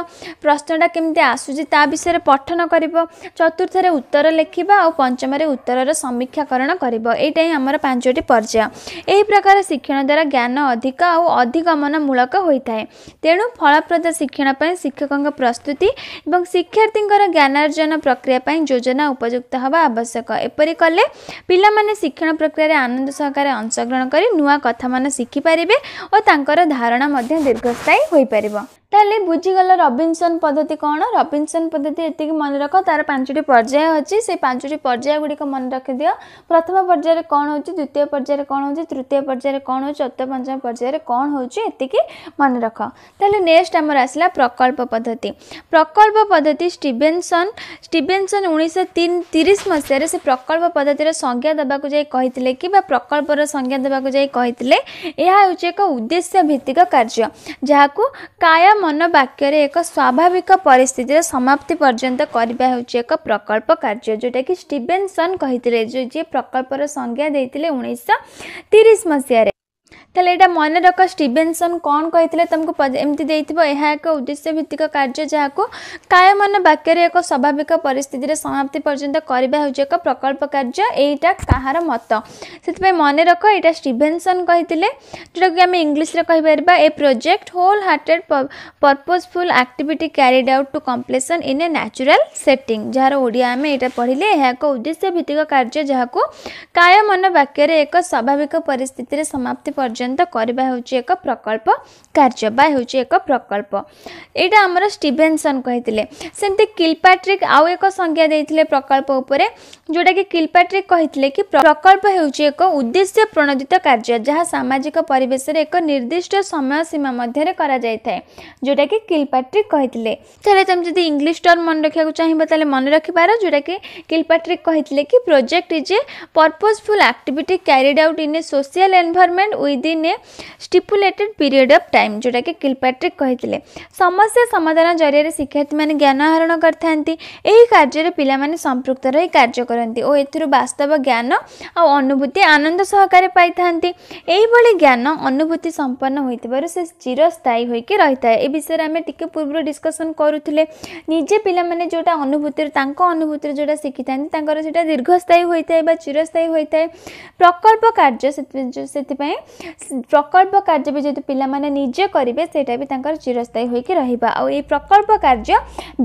ପ୍ରଶ୍ନଟା କେମିତି ଆସୁଛି ତା ବିଷୟରେ ପଠନ କରିବ ଚତୁର୍ଥରେ ଉତ୍ତର ଲେଖିବା ଆଉ ପଞ୍ଚମରେ ଉତ୍ତରର ସମୀକ୍ଷାକରଣ କରିବ ଏଇଟା ହିଁ ଆମର ପାଞ୍ଚଟି ପର୍ଯ୍ୟାୟ ଏହି ପ୍ରକାର ଶିକ୍ଷଣ ଦ୍ୱାରା ଜ୍ଞାନ ଅଧିକ ଆଉ ଅଧିଗମନମୂଳକ ହୋଇଥାଏ ତେଣୁ ଫଳପ୍ରଦ ଶିକ୍ଷଣ ପାଇଁ ଶିକ୍ଷକଙ୍କ ପ୍ରସ୍ତୁତି ଏବଂ ଶିକ୍ଷାର୍ଥୀଙ୍କର ଜ୍ଞାନାର୍ଜନ ପ୍ରକ୍ରିୟା ପାଇଁ ଯୋଜନା ଉପଯୁକ୍ତ ହେବା ଆବଶ୍ୟକ ଏପରି କଲେ ପିଲାମାନେ ଶିକ୍ଷଣ ପ୍ରକ୍ରିୟାରେ ଆନନ୍ଦ ସହକାରେ ଅଂଶଗ୍ରହଣ କରି ନୂଆ କଥାମାନ ଶିଖିପାରିବେ ଓ ତାଙ୍କର ଧାରଣା ମଧ୍ୟ ଦୀର୍ଘସ୍ଥାୟୀ ହୋଇପାରିବ ତାହେଲେ ବୁଝିଗଲ ରବିନସନ ପଦ୍ଧତି କ'ଣ ରବିନସନ ପଦ୍ଧତି ଏତିକି ମନେ ରଖ ତା'ର ପାଞ୍ଚଟି ପର୍ଯ୍ୟାୟ ଅଛି ସେ ପାଞ୍ଚଟି ପର୍ଯ୍ୟାୟ ଗୁଡ଼ିକ ମନେ ରଖିଦିଅ ପ୍ରଥମ ପର୍ଯ୍ୟାୟରେ କ'ଣ ହେଉଛି ଦ୍ୱିତୀୟ ପର୍ଯ୍ୟାୟରେ କ'ଣ ହେଉଛି ତୃତୀୟ ପର୍ଯ୍ୟାୟରେ କ'ଣ ହେଉଛି ଚତୁର୍ଥ ପଞ୍ଚମ ପର୍ଯ୍ୟାୟରେ କ'ଣ ହେଉଛି ଏତିକି ମନେ ରଖ ତାହେଲେ ନେକ୍ସଟ ଆମର ଆସିଲା ପ୍ରକଳ୍ପ ପଦ୍ଧତି ପ୍ରକଳ୍ପ ପଦ୍ଧତି ଷ୍ଟିଭେନସନ୍ ଷ୍ଟିଭେନସନ୍ ଉଣେଇଶହ ତିରିଶ ମସିହାରେ ସେ ପ୍ରକଳ୍ପ ପଦ୍ଧତିର ସଂଜ୍ଞା ଦେବାକୁ ଯାଇ କହିଥିଲେ କିମ୍ବା ପ୍ରକଳ୍ପର ସଂଜ୍ଞା ଦେବାକୁ ଯାଇ କହିଥିଲେ ଏହା ହେଉଛି ଏକ ଉଦ୍ଦେଶ୍ୟ ଭିତ୍ତିକ କାର୍ଯ୍ୟ ଯାହାକୁ କାୟା ଏହା ମନ ବାକ୍ୟରେ ଏକ ସ୍ୱାଭାବିକ ପରିସ୍ଥିତିର ସମାପ୍ତି ପର୍ଯ୍ୟନ୍ତ କରିବା ହେଉଛି ଏକ ପ୍ରକଳ୍ପ କାର୍ଯ୍ୟ ଯେଉଁଟାକି ଷ୍ଟିଭେନସନ୍ କହିଥିଲେ ଯିଏ ପ୍ରକଳ୍ପର ସଂଜ୍ଞା ଦେଇଥିଲେ ଉଣେଇଶହ ତିରିଶ ମସିହାରେ तेल यहाँ मन रख स्टीभेनसन कौन कही तुमको एमती देव यह एक उद्देश्य भित्तिक कार्य जहाँ कायमन वाक्य एक स्वाभाविक पिस्थित समाप्ति पर्यटन करवा एक प्रकल्प कार्य यहाँ कह रत से मन रख ये स्टीभेनसन कही जोटा कि आम इंग्लीश्रे पार a project whole hearted purposeful activity carried out to completion in a natural setting जार ओडिया आम यहाँ पढ़ले उद्देश्य भित्तिक कार्य जहाँ कायमन वाक्य एक स्वाभाविक पिस्थित समाप्ति पर्यटन পর্যন্ত করা হচ্ছে এক প্রকল্প কার্য বা হচ্ছে এক প্রকল্প এইটা আমার স্টিভেনসন কে সেমতি কিলপাট্রিক আউ এক সংজ্ঞা দিয়ে প্রকল্প উপরে যেটা কি কিলপাট্রিক কে কি প্রকল্প হচ্ছে এক উদ্দেশ্য প্রণোদিত কার্য যা সামাজিক পরিবেশের এক নির্দিষ্ট সময়সীমা মধ্যে করা যাই থাকে যেটা কি কিলপাট্রিক কে তাহলে তুমি যদি ইংলিশ টর্ম মনে রাখা চাহিব তাহলে মনে রাখিপার যেটা কি কিলপাট্রিক কে কি project is a purposeful activity carried out in a social environment within in a stipulated period of time ଯେଉଁଟାକି କିଲପାଟ୍ରିକ୍ କହିଥିଲେ ସମସ୍ୟା ସମାଧାନ ଜରିଆରେ ଶିକ୍ଷାର୍ଥୀମାନେ ଜ୍ଞାନ ଆହରଣ କରିଥାନ୍ତି ଏହି କାର୍ଯ୍ୟରେ ପିଲାମାନେ ସମ୍ପୃକ୍ତ ରହି କାର୍ଯ୍ୟ କରନ୍ତି ଓ ଏଥିରୁ ବାସ୍ତବ ଜ୍ଞାନ ଆଉ ଅନୁଭୂତି ଆନନ୍ଦ ସହକାରେ ପାଇଥାନ୍ତି ଏହିଭଳି ଜ୍ଞାନ ଅନୁଭୂତି ସମ୍ପନ୍ନ ହୋଇଥିବାରୁ ସେ ଚିରସ୍ଥାୟୀ ହୋଇକି ରହିଥାଏ ଏ ବିଷୟରେ ଆମେ ଟିକେ ପୂର୍ବରୁ ଡିସ୍କସନ୍ କରୁଥିଲେ ନିଜେ ପିଲାମାନେ ଯେଉଁଟା ଅନୁଭୂତିରୁ ତାଙ୍କ ଅନୁଭୂତିରୁ ଯେଉଁଟା ଶିଖିଥାନ୍ତି ତାଙ୍କର ସେଇଟା ଦୀର୍ଘସ୍ଥାୟୀ ହୋଇଥାଏ ବା ଚିରସ୍ଥାୟୀ ହୋଇଥାଏ ପ୍ରକଳ୍ପ କାର୍ଯ୍ୟ ସେଥିପାଇଁ ପ୍ରକଳ୍ପ କାର୍ଯ୍ୟ ବି ଯେହେତୁ ପିଲାମାନେ ନିଜେ କରିବେ ସେଇଟା ବି ତାଙ୍କର ଚିରସ୍ଥାୟୀ ହୋଇକି ରହିବ ଆଉ ଏହି ପ୍ରକଳ୍ପ କାର୍ଯ୍ୟ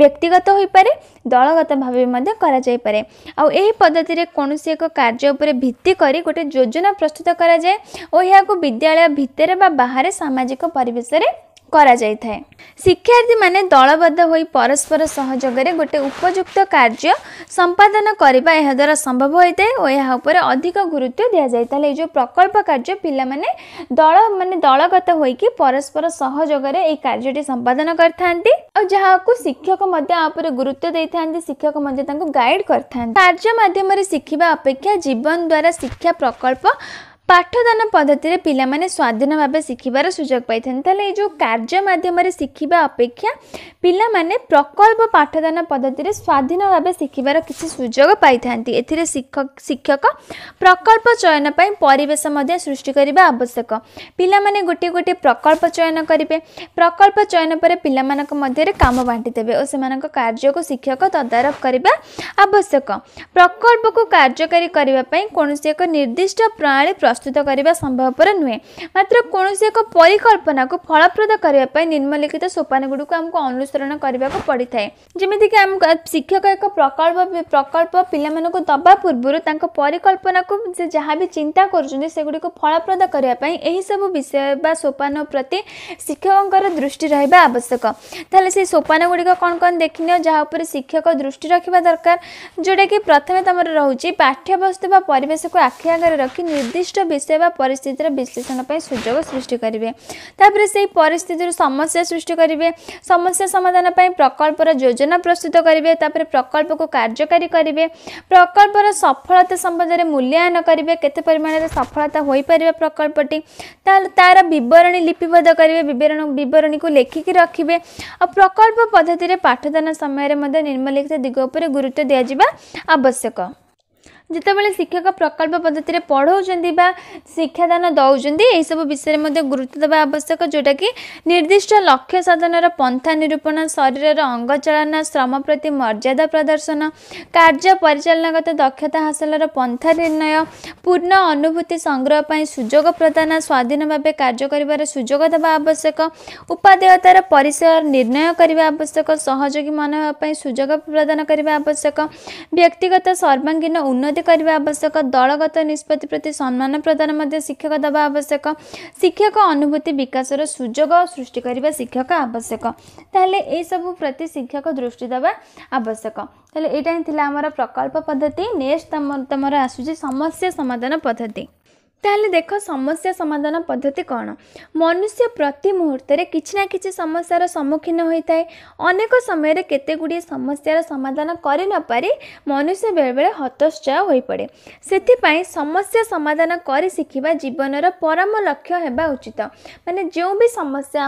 ବ୍ୟକ୍ତିଗତ ହୋଇପାରେ ଦଳଗତ ଭାବେ ବି ମଧ୍ୟ କରାଯାଇପାରେ ଆଉ ଏହି ପଦ୍ଧତିରେ କୌଣସି ଏକ କାର୍ଯ୍ୟ ଉପରେ ଭିତ୍ତି କରି ଗୋଟିଏ ଯୋଜନା ପ୍ରସ୍ତୁତ କରାଯାଏ ଓ ଏହାକୁ ବିଦ୍ୟାଳୟ ଭିତରେ ବା ବାହାରେ ସାମାଜିକ ପରିବେଶରେ କରାଯାଇଥାଏ ଶିକ୍ଷାର୍ଥୀମାନେ ଦଳବଦ୍ଧ ହୋଇ ପରସ୍ପର ସହଯୋଗରେ ଗୋଟିଏ ଉପଯୁକ୍ତ କାର୍ଯ୍ୟ ସମ୍ପାଦନ କରିବା ଏହାଦ୍ୱାରା ସମ୍ଭବ ହୋଇଥାଏ ଓ ଏହା ଉପରେ ଅଧିକ ଗୁରୁତ୍ୱ ଦିଆଯାଏ ତାହେଲେ ଏଇ ଯେଉଁ ପ୍ରକଳ୍ପ କାର୍ଯ୍ୟ ପିଲାମାନେ ଦଳ ମାନେ ଦଳଗତ ହୋଇକି ପରସ୍ପର ସହଯୋଗରେ ଏହି କାର୍ଯ୍ୟଟି ସମ୍ପାଦନ କରିଥାନ୍ତି ଆଉ ଯାହାକୁ ଶିକ୍ଷକ ମଧ୍ୟ ଏହା ଉପରେ ଗୁରୁତ୍ୱ ଦେଇଥାନ୍ତି ଶିକ୍ଷକ ମଧ୍ୟ ତାଙ୍କୁ ଗାଇଡ଼ କରିଥାନ୍ତି କାର୍ଯ୍ୟ ମାଧ୍ୟମରେ ଶିଖିବା ଅପେକ୍ଷା ଜୀବନ ଦ୍ୱାରା ଶିକ୍ଷା ପ୍ରକଳ୍ପ ପାଠଦାନ ପଦ୍ଧତିରେ ପିଲାମାନେ ସ୍ୱାଧୀନ ଭାବେ ଶିଖିବାର ସୁଯୋଗ ପାଇଥାନ୍ତି ତାହେଲେ ଏଇ ଯେଉଁ କାର୍ଯ୍ୟ ମାଧ୍ୟମରେ ଶିଖିବା ଅପେକ୍ଷା ପିଲାମାନେ ପ୍ରକଳ୍ପ ପାଠଦାନ ପଦ୍ଧତିରେ ସ୍ୱାଧୀନ ଭାବେ ଶିଖିବାର କିଛି ସୁଯୋଗ ପାଇଥାନ୍ତି ଏଥିରେ ଶିକ୍ଷକ ପ୍ରକଳ୍ପ ଚୟନ ପାଇଁ ପରିବେଶ ମଧ୍ୟ ସୃଷ୍ଟି କରିବା ଆବଶ୍ୟକ ପିଲାମାନେ ଗୋଟିଏ ଗୋଟିଏ ପ୍ରକଳ୍ପ ଚୟନ କରିବେ ପ୍ରକଳ୍ପ ଚୟନ ପରେ ପିଲାମାନଙ୍କ ମଧ୍ୟରେ କାମ ବାଣ୍ଟିଦେବେ ଓ ସେମାନଙ୍କ କାର୍ଯ୍ୟକୁ ଶିକ୍ଷକ ତଦାରଖ କରିବା ଆବଶ୍ୟକ ପ୍ରକଳ୍ପକୁ କାର୍ଯ୍ୟକାରୀ କରିବା ପାଇଁ କୌଣସି ଏକ ନିର୍ଦ୍ଦିଷ୍ଟ ପ୍ରଣାଳୀ ପ୍ରସ୍ତୁତ प्रस्तुत करने संभवपर नुहे मात्र कौन सी एक परिकल्पना को फलप्रद करने निम्नलिखित सोपान गुड़क आमको अनुसरण करने को पड़ता है जमीक आम शिक्षक एक प्रकल्प प्रकल्प पिला दबा पूर्व परिकल्पना को जहाँ भी चिंता करगुड़ी फलप्रद करने सब विषय व सोपान प्रति शिक्षक दृष्टि रहा आवश्यक तेल से सोपान गुड़िक कौन कौन देखनी जहाँ शिक्षक दृष्टि रखा दरकार जोटा कि प्रथम तुम रोच पाठ्यवस्तु परेश को आखि आगे रखी निर्दिष्ट ବିଷୟ ବା ପରିସ୍ଥିତିର ବିଶ୍ଳେଷଣ ପାଇଁ ସୁଯୋଗ ସୃଷ୍ଟି କରିବେ ତାପରେ ସେହି ପରିସ୍ଥିତିରୁ ସମସ୍ୟା ସୃଷ୍ଟି କରିବେ ସମସ୍ୟା ସମାଧାନ ପାଇଁ ପ୍ରକଳ୍ପର ଯୋଜନା ପ୍ରସ୍ତୁତ କରିବେ ତାପରେ ପ୍ରକଳ୍ପକୁ କାର୍ଯ୍ୟକାରୀ କରିବେ ପ୍ରକଳ୍ପର ସଫଳତା ସମ୍ବନ୍ଧରେ ମୂଲ୍ୟାୟନ କରିବେ କେତେ ପରିମାଣରେ ସଫଳତା ହୋଇପାରିବ ପ୍ରକଳ୍ପଟି ତାହେଲେ ତା'ର ବିବରଣୀ ଲିପିବଦ୍ଧ କରିବେ ବିବରଣୀକୁ ଲେଖିକି ରଖିବେ ଆଉ ପ୍ରକଳ୍ପ ପଦ୍ଧତିରେ ପାଠଦାନ ସମୟରେ ମଧ୍ୟ ନିମ୍ନଲିଖିତ ଦିଗ ଉପରେ ଗୁରୁତ୍ୱ ଦିଆଯିବା ଆବଶ୍ୟକ ଯେତେବେଳେ ଶିକ୍ଷକ ପ୍ରକଳ୍ପ ପଦ୍ଧତିରେ ପଢ଼ାଉଛନ୍ତି ବା ଶିକ୍ଷାଦାନ ଦେଉଛନ୍ତି ଏହିସବୁ ବିଷୟରେ ମଧ୍ୟ ଗୁରୁତ୍ୱ ଦେବା ଆବଶ୍ୟକ ଯେଉଁଟାକି ନିର୍ଦ୍ଦିଷ୍ଟ ଲକ୍ଷ୍ୟ ସାଧନର ପନ୍ଥା ନିରୂପଣ ଶରୀରର ଅଙ୍ଗ ଚାଳନା ଶ୍ରମ ପ୍ରତି ମର୍ଯ୍ୟାଦା ପ୍ରଦର୍ଶନ କାର୍ଯ୍ୟ ପରିଚାଳନାଗତ ଦକ୍ଷତା ହାସଲର ପନ୍ଥା ନିର୍ଣ୍ଣୟ ପୂର୍ଣ୍ଣ ଅନୁଭୂତି ସଂଗ୍ରହ ପାଇଁ ସୁଯୋଗ ପ୍ରଦାନ ସ୍ୱାଧୀନ ଭାବେ କାର୍ଯ୍ୟ କରିବାର ସୁଯୋଗ ଦେବା ଆବଶ୍ୟକ ଉପାଦେୟତାର ପରିସର ନିର୍ଣ୍ଣୟ କରିବା ଆବଶ୍ୟକ ସହଯୋଗୀ ମନେ ହେବା ପାଇଁ ସୁଯୋଗ ପ୍ରଦାନ କରିବା ଆବଶ୍ୟକ ବ୍ୟକ୍ତିଗତ ସର୍ବାଙ୍ଗୀନ ଉନ୍ନତି କରିବା ଆବଶ୍ୟକ ଦଳଗତ ନିଷ୍ପତ୍ତି ପ୍ରତି ସମ୍ମାନ ପ୍ରଦାନ ମଧ୍ୟ ଶିକ୍ଷକ ଦେବା ଆବଶ୍ୟକ ଶିକ୍ଷକ ଅନୁଭୂତି ବିକାଶର ସୁଯୋଗ ସୃଷ୍ଟି କରିବା ଶିକ୍ଷକ ଆବଶ୍ୟକ ତାହେଲେ ଏହିସବୁ ପ୍ରତି ଶିକ୍ଷକ ଦୃଷ୍ଟି ଦେବା ଆବଶ୍ୟକ ତାହେଲେ ଏଇଟା ହିଁ ଥିଲା ଆମର ପ୍ରକଳ୍ପ ପଦ୍ଧତି ନେକ୍ସଟ ତମ ତମର ଆସୁଛି ସମସ୍ୟା ସମାଧାନ ପଦ୍ଧତି ତାହେଲେ ଦେଖ ସମସ୍ୟା ସମାଧାନ ପଦ୍ଧତି କ'ଣ ମନୁଷ୍ୟ ପ୍ରତି ମୁହୂର୍ତ୍ତରେ କିଛି ନା କିଛି ସମସ୍ୟାର ସମ୍ମୁଖୀନ ହୋଇଥାଏ ଅନେକ ସମୟରେ କେତେ ଗୁଡ଼ିଏ ସମସ୍ୟାର ସମାଧାନ କରି ନପାରି ମନୁଷ୍ୟ ବେଳେବେଳେ ହତଶ୍ଚୟ ହୋଇପଡ଼େ ସେଥିପାଇଁ ସମସ୍ୟା ସମାଧାନ କରି ଶିଖିବା ଜୀବନର ପରମ ଲକ୍ଷ୍ୟ ହେବା ଉଚିତ ମାନେ ଯେଉଁ ବି ସମସ୍ୟା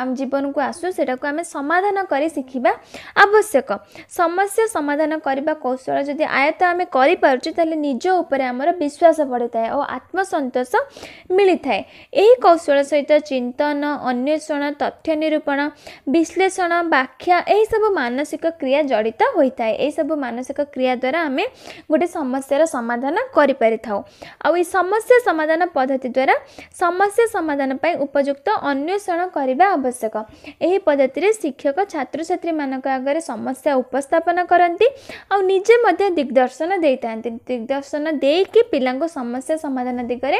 ଆମ ଜୀବନକୁ ଆସୁ ସେଇଟାକୁ ଆମେ ସମାଧାନ କରି ଶିଖିବା ଆବଶ୍ୟକ ସମସ୍ୟା ସମାଧାନ କରିବା କୌଶଳ ଯଦି ଆୟତ୍ତ ଆମେ କରିପାରୁଛୁ ତାହେଲେ ନିଜ ଉପରେ ଆମର ବିଶ୍ୱାସ ବଢ଼ିଥାଏ ଓ ଆତ୍ମ सन्तोष मिथाए कौशल सहित चिंतन अन्वेषण तथ्य निरूपण विश्लेषण व्याख्या यही सब मानसिक क्रिया जडित हुँदै यही सब मानसिक क्रिया द्वारा आम गए समस्या समाधान गरिपरी आउ समस्या द्वारा समस्या समाधान उपयुक्त अन्वेषण आवश्यक यही पद्धतिले शिक्षक छात्र छ समस्या उपस्पन कति आउेगदर्शन दिन दिग्दर्शन दिग्दर्शन कि पहिला समस्या समाधान ଦିଗରେ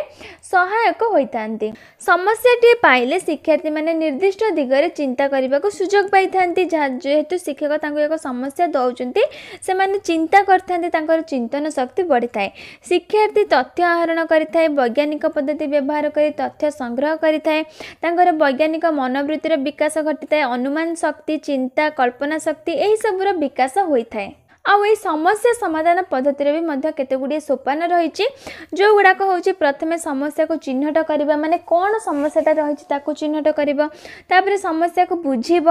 ସହାୟକ ହୋଇଥାନ୍ତି ସମସ୍ୟାଟିଏ ପାଇଲେ ଶିକ୍ଷାର୍ଥୀମାନେ ନିର୍ଦ୍ଦିଷ୍ଟ ଦିଗରେ ଚିନ୍ତା କରିବାକୁ ସୁଯୋଗ ପାଇଥାନ୍ତି ଯାହା ଯେହେତୁ ଶିକ୍ଷକ ତାଙ୍କୁ ଏକ ସମସ୍ୟା ଦେଉଛନ୍ତି ସେମାନେ ଚିନ୍ତା କରିଥାନ୍ତି ତାଙ୍କର ଚିନ୍ତନ ଶକ୍ତି ବଢ଼ିଥାଏ ଶିକ୍ଷାର୍ଥୀ ତଥ୍ୟ ଆହରଣ କରିଥାଏ ବୈଜ୍ଞାନିକ ପଦ୍ଧତି ବ୍ୟବହାର କରି ତଥ୍ୟ ସଂଗ୍ରହ କରିଥାଏ ତାଙ୍କର ବୈଜ୍ଞାନିକ ମନୋବୃତ୍ତିର ବିକାଶ ଘଟିଥାଏ ଅନୁମାନ ଶକ୍ତି ଚିନ୍ତା କଳ୍ପନା ଶକ୍ତି ଏହିସବୁର ବିକାଶ ହୋଇଥାଏ ଆଉ ଏଇ ସମସ୍ୟା ସମାଧାନ ପଦ୍ଧତିରେ ବି ମଧ୍ୟ କେତେ ଗୁଡ଼ିଏ ସୋପାନ ରହିଛି ଯେଉଁଗୁଡ଼ାକ ହେଉଛି ପ୍ରଥମେ ସମସ୍ୟାକୁ ଚିହ୍ନଟ କରିବା ମାନେ କ'ଣ ସମସ୍ୟାଟା ରହିଛି ତାକୁ ଚିହ୍ନଟ କରିବ ତାପରେ ସମସ୍ୟାକୁ ବୁଝିବ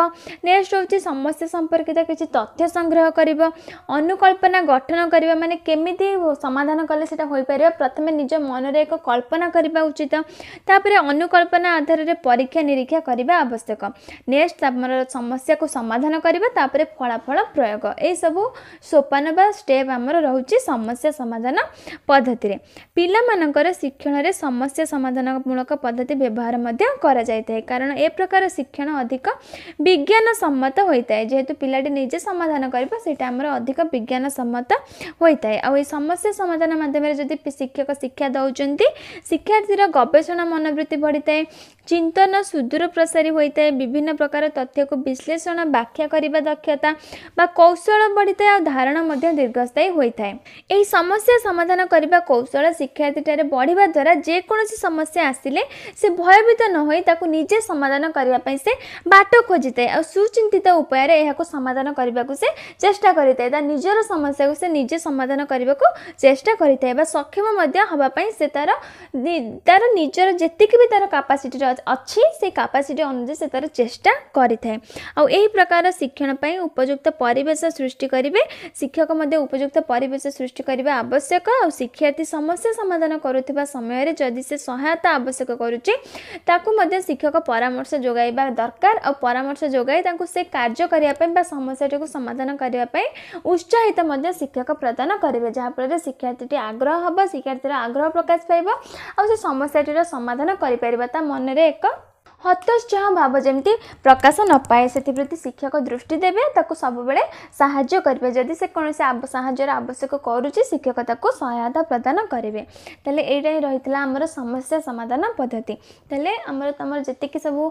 ନେକ୍ସଟ ହେଉଛି ସମସ୍ୟା ସମ୍ପର୍କିତ କିଛି ତଥ୍ୟ ସଂଗ୍ରହ କରିବ ଅନୁକଳ୍ପନା ଗଠନ କରିବା ମାନେ କେମିତି ସମାଧାନ କଲେ ସେଇଟା ହୋଇପାରିବ ପ୍ରଥମେ ନିଜ ମନରେ ଏକ କଳ୍ପନା କରିବା ଉଚିତ ତାପରେ ଅନୁକଳ୍ପନା ଆଧାରରେ ପରୀକ୍ଷା ନିରୀକ୍ଷା କରିବା ଆବଶ୍ୟକ ନେକ୍ସଟ ଆମର ସମସ୍ୟାକୁ ସମାଧାନ କରିବା ତାପରେ ଫଳାଫଳ ପ୍ରୟୋଗ ଏହିସବୁ ସୋପାନ ବା ଷ୍ଟେପ୍ ଆମର ରହୁଛି ସମସ୍ୟା ସମାଧାନ ପଦ୍ଧତିରେ ପିଲାମାନଙ୍କର ଶିକ୍ଷଣରେ ସମସ୍ୟା ସମାଧାନମୂଳକ ପଦ୍ଧତି ବ୍ୟବହାର ମଧ୍ୟ କରାଯାଇଥାଏ କାରଣ ଏ ପ୍ରକାର ଶିକ୍ଷଣ ଅଧିକ ବିଜ୍ଞାନସମ୍ମତ ହୋଇଥାଏ ଯେହେତୁ ପିଲାଟି ନିଜେ ସମାଧାନ କରିବ ସେଇଟା ଆମର ଅଧିକ ବିଜ୍ଞାନସମ୍ମତ ହୋଇଥାଏ ଆଉ ଏହି ସମସ୍ୟା ସମାଧାନ ମାଧ୍ୟମରେ ଯଦି ଶିକ୍ଷକ ଶିକ୍ଷା ଦେଉଛନ୍ତି ଶିକ୍ଷାର୍ଥୀର ଗବେଷଣା ମନୋବୃତ୍ତି ବଢ଼ିଥାଏ ଚିନ୍ତନ ସୁଦୂର ପ୍ରସାରୀ ହୋଇଥାଏ ବିଭିନ୍ନ ପ୍ରକାର ତଥ୍ୟକୁ ବିଶ୍ଳେଷଣ ବ୍ୟାଖ୍ୟା କରିବା ଦକ୍ଷତା ବା କୌଶଳ ବଢ଼ିଥାଏ ଆଉ ଧାରଣା ମଧ୍ୟ ଦୀର୍ଘସ୍ଥାୟୀ ହୋଇଥାଏ ଏହି ସମସ୍ୟା ସମାଧାନ କରିବା କୌଶଳ ଶିକ୍ଷାର୍ଥୀଠାରେ ବଢ଼ିବା ଦ୍ୱାରା ଯେକୌଣସି ସମସ୍ୟା ଆସିଲେ ସେ ଭୟଭୀତ ନ ହୋଇ ତାକୁ ନିଜେ ସମାଧାନ କରିବା ପାଇଁ ସେ ବାଟ ଖୋଜିଥାଏ ଆଉ ସୁଚିନ୍ତିତ ଉପାୟରେ ଏହାକୁ ସମାଧାନ କରିବାକୁ ସେ ଚେଷ୍ଟା କରିଥାଏ ତା ନିଜର ସମସ୍ୟାକୁ ସେ ନିଜେ ସମାଧାନ କରିବାକୁ ଚେଷ୍ଟା କରିଥାଏ ବା ସକ୍ଷମ ମଧ୍ୟ ହେବା ପାଇଁ ସେ ତାର ତାର ନିଜର ଯେତିକି ବି ତାର କାପାସିଟିର ଅଛି ସେ କାପାସିଟି ଅନୁଯାୟୀ ସେ ତାର ଚେଷ୍ଟା କରିଥାଏ ଆଉ ଏହି ପ୍ରକାର ଶିକ୍ଷଣ ପାଇଁ ଉପଯୁକ୍ତ ପରିବେଶ ସୃଷ୍ଟି କରିବେ ଶିକ୍ଷକ ମଧ୍ୟ ଉପଯୁକ୍ତ ପରିବେଶ ସୃଷ୍ଟି କରିବା ଆବଶ୍ୟକ ଆଉ ଶିକ୍ଷାର୍ଥୀ ସମସ୍ୟା ସମାଧାନ କରୁଥିବା ସମୟରେ ଯଦି ସେ ସହାୟତା ଆବଶ୍ୟକ କରୁଛି ତାକୁ ମଧ୍ୟ ଶିକ୍ଷକ ପରାମର୍ଶ ଯୋଗାଇବା ଦରକାର ଆଉ ପରାମର୍ଶ ଯୋଗାଇ ତାଙ୍କୁ ସେ କାର୍ଯ୍ୟ କରିବା ପାଇଁ ବା ସମସ୍ୟାଟିକୁ ସମାଧାନ କରିବା ପାଇଁ ଉତ୍ସାହିତ ମଧ୍ୟ ଶିକ୍ଷକ ପ୍ରଦାନ କରିବେ ଯାହାଫଳରେ ଶିକ୍ଷାର୍ଥୀଟି ଆଗ୍ରହ ହେବ ଶିକ୍ଷାର୍ଥୀର ଆଗ୍ରହ ପ୍ରକାଶ ପାଇବ ଆଉ ସେ ସମସ୍ୟାଟିର ସମାଧାନ କରିପାରିବ ତା ମନରେ ଏକ ହତୋତ୍ସାହ ଭାବ ଯେମିତି ପ୍ରକାଶ ନ ପାଏ ସେଥିପ୍ରତି ଶିକ୍ଷକ ଦୃଷ୍ଟି ଦେବେ ତାକୁ ସବୁବେଳେ ସାହାଯ୍ୟ କରିବେ ଯଦି ସେ କୌଣସି ସାହାଯ୍ୟର ଆବଶ୍ୟକ କରୁଛି ଶିକ୍ଷକ ତାକୁ ସହାୟତା ପ୍ରଦାନ କରିବେ ତାହେଲେ ଏଇଟା ହିଁ ରହିଥିଲା ଆମର ସମସ୍ୟା ସମାଧାନ ପଦ୍ଧତି ତାହେଲେ ଆମର ତୁମର ଯେତିକି ସବୁ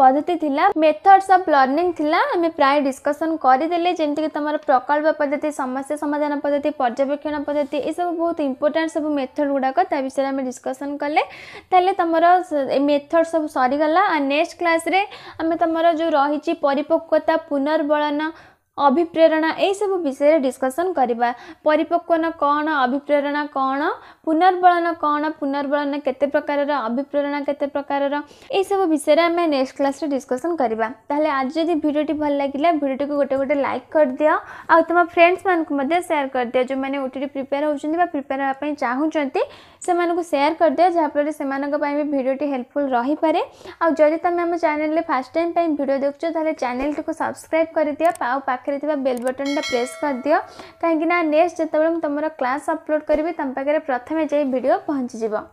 પદ્ધતિ થિલા મેથડ્સ ઓફ લર્નિંગ થિલા અમે પ્રાય ડિસ્કસન કરીદેલે જેમતિકે તમાર પ્રકલ્પ પદ્ધતિ સમસ્યા સમાધાન પદ્ધતિ પર્યવેક્ષણ પદ્ધતિ એસબુ બહુ ઇમ્પોર્ટાન્ટ સબુ મેથડ ગુડાક તા વિષୟରେ અમે ડિસ્કસન કલે તાહેલે તમાર મેથડ સબુ સરીગલા આ નેક્સ્ટ ક્લાસરે અમે તમાર જો રહીଛି પરિપક્વતા પુનર્બળન अभिप्रेरणा यही सब विषय डिस्कसन करवा परिपक्वन कौन अभिप्रेरणा कौन पुनर्वलन कौन पुनर्वलन के अभिप्रेरणा केत प्रकार यही सब विषय आम नेक्स्ट क्लास डिस्कसन करवा आज जदि भिडटी भल लगे भिडटी को गोटे गोटे लाइक कर दि आम फ्रेंड्स मानक सेयार कर दि जो मैंने ओटी प्रिपेयर होती प्रिपेयर होने चाहूंट से सेयार कर दि जहाँफल से भिडटी हेल्पफुल रही पारे आदि तुम आम चेल फास्ट टाइम भिड देखो चैनल टी सब्सक्राइब कर दि पाओ पाक पाखे बेल बटन टा प्रेस कर दि कहीं नेक्स्ट जो तुम क्लास अपलोड करी तुम पाखे प्रथम जाए भिड पहुँचीज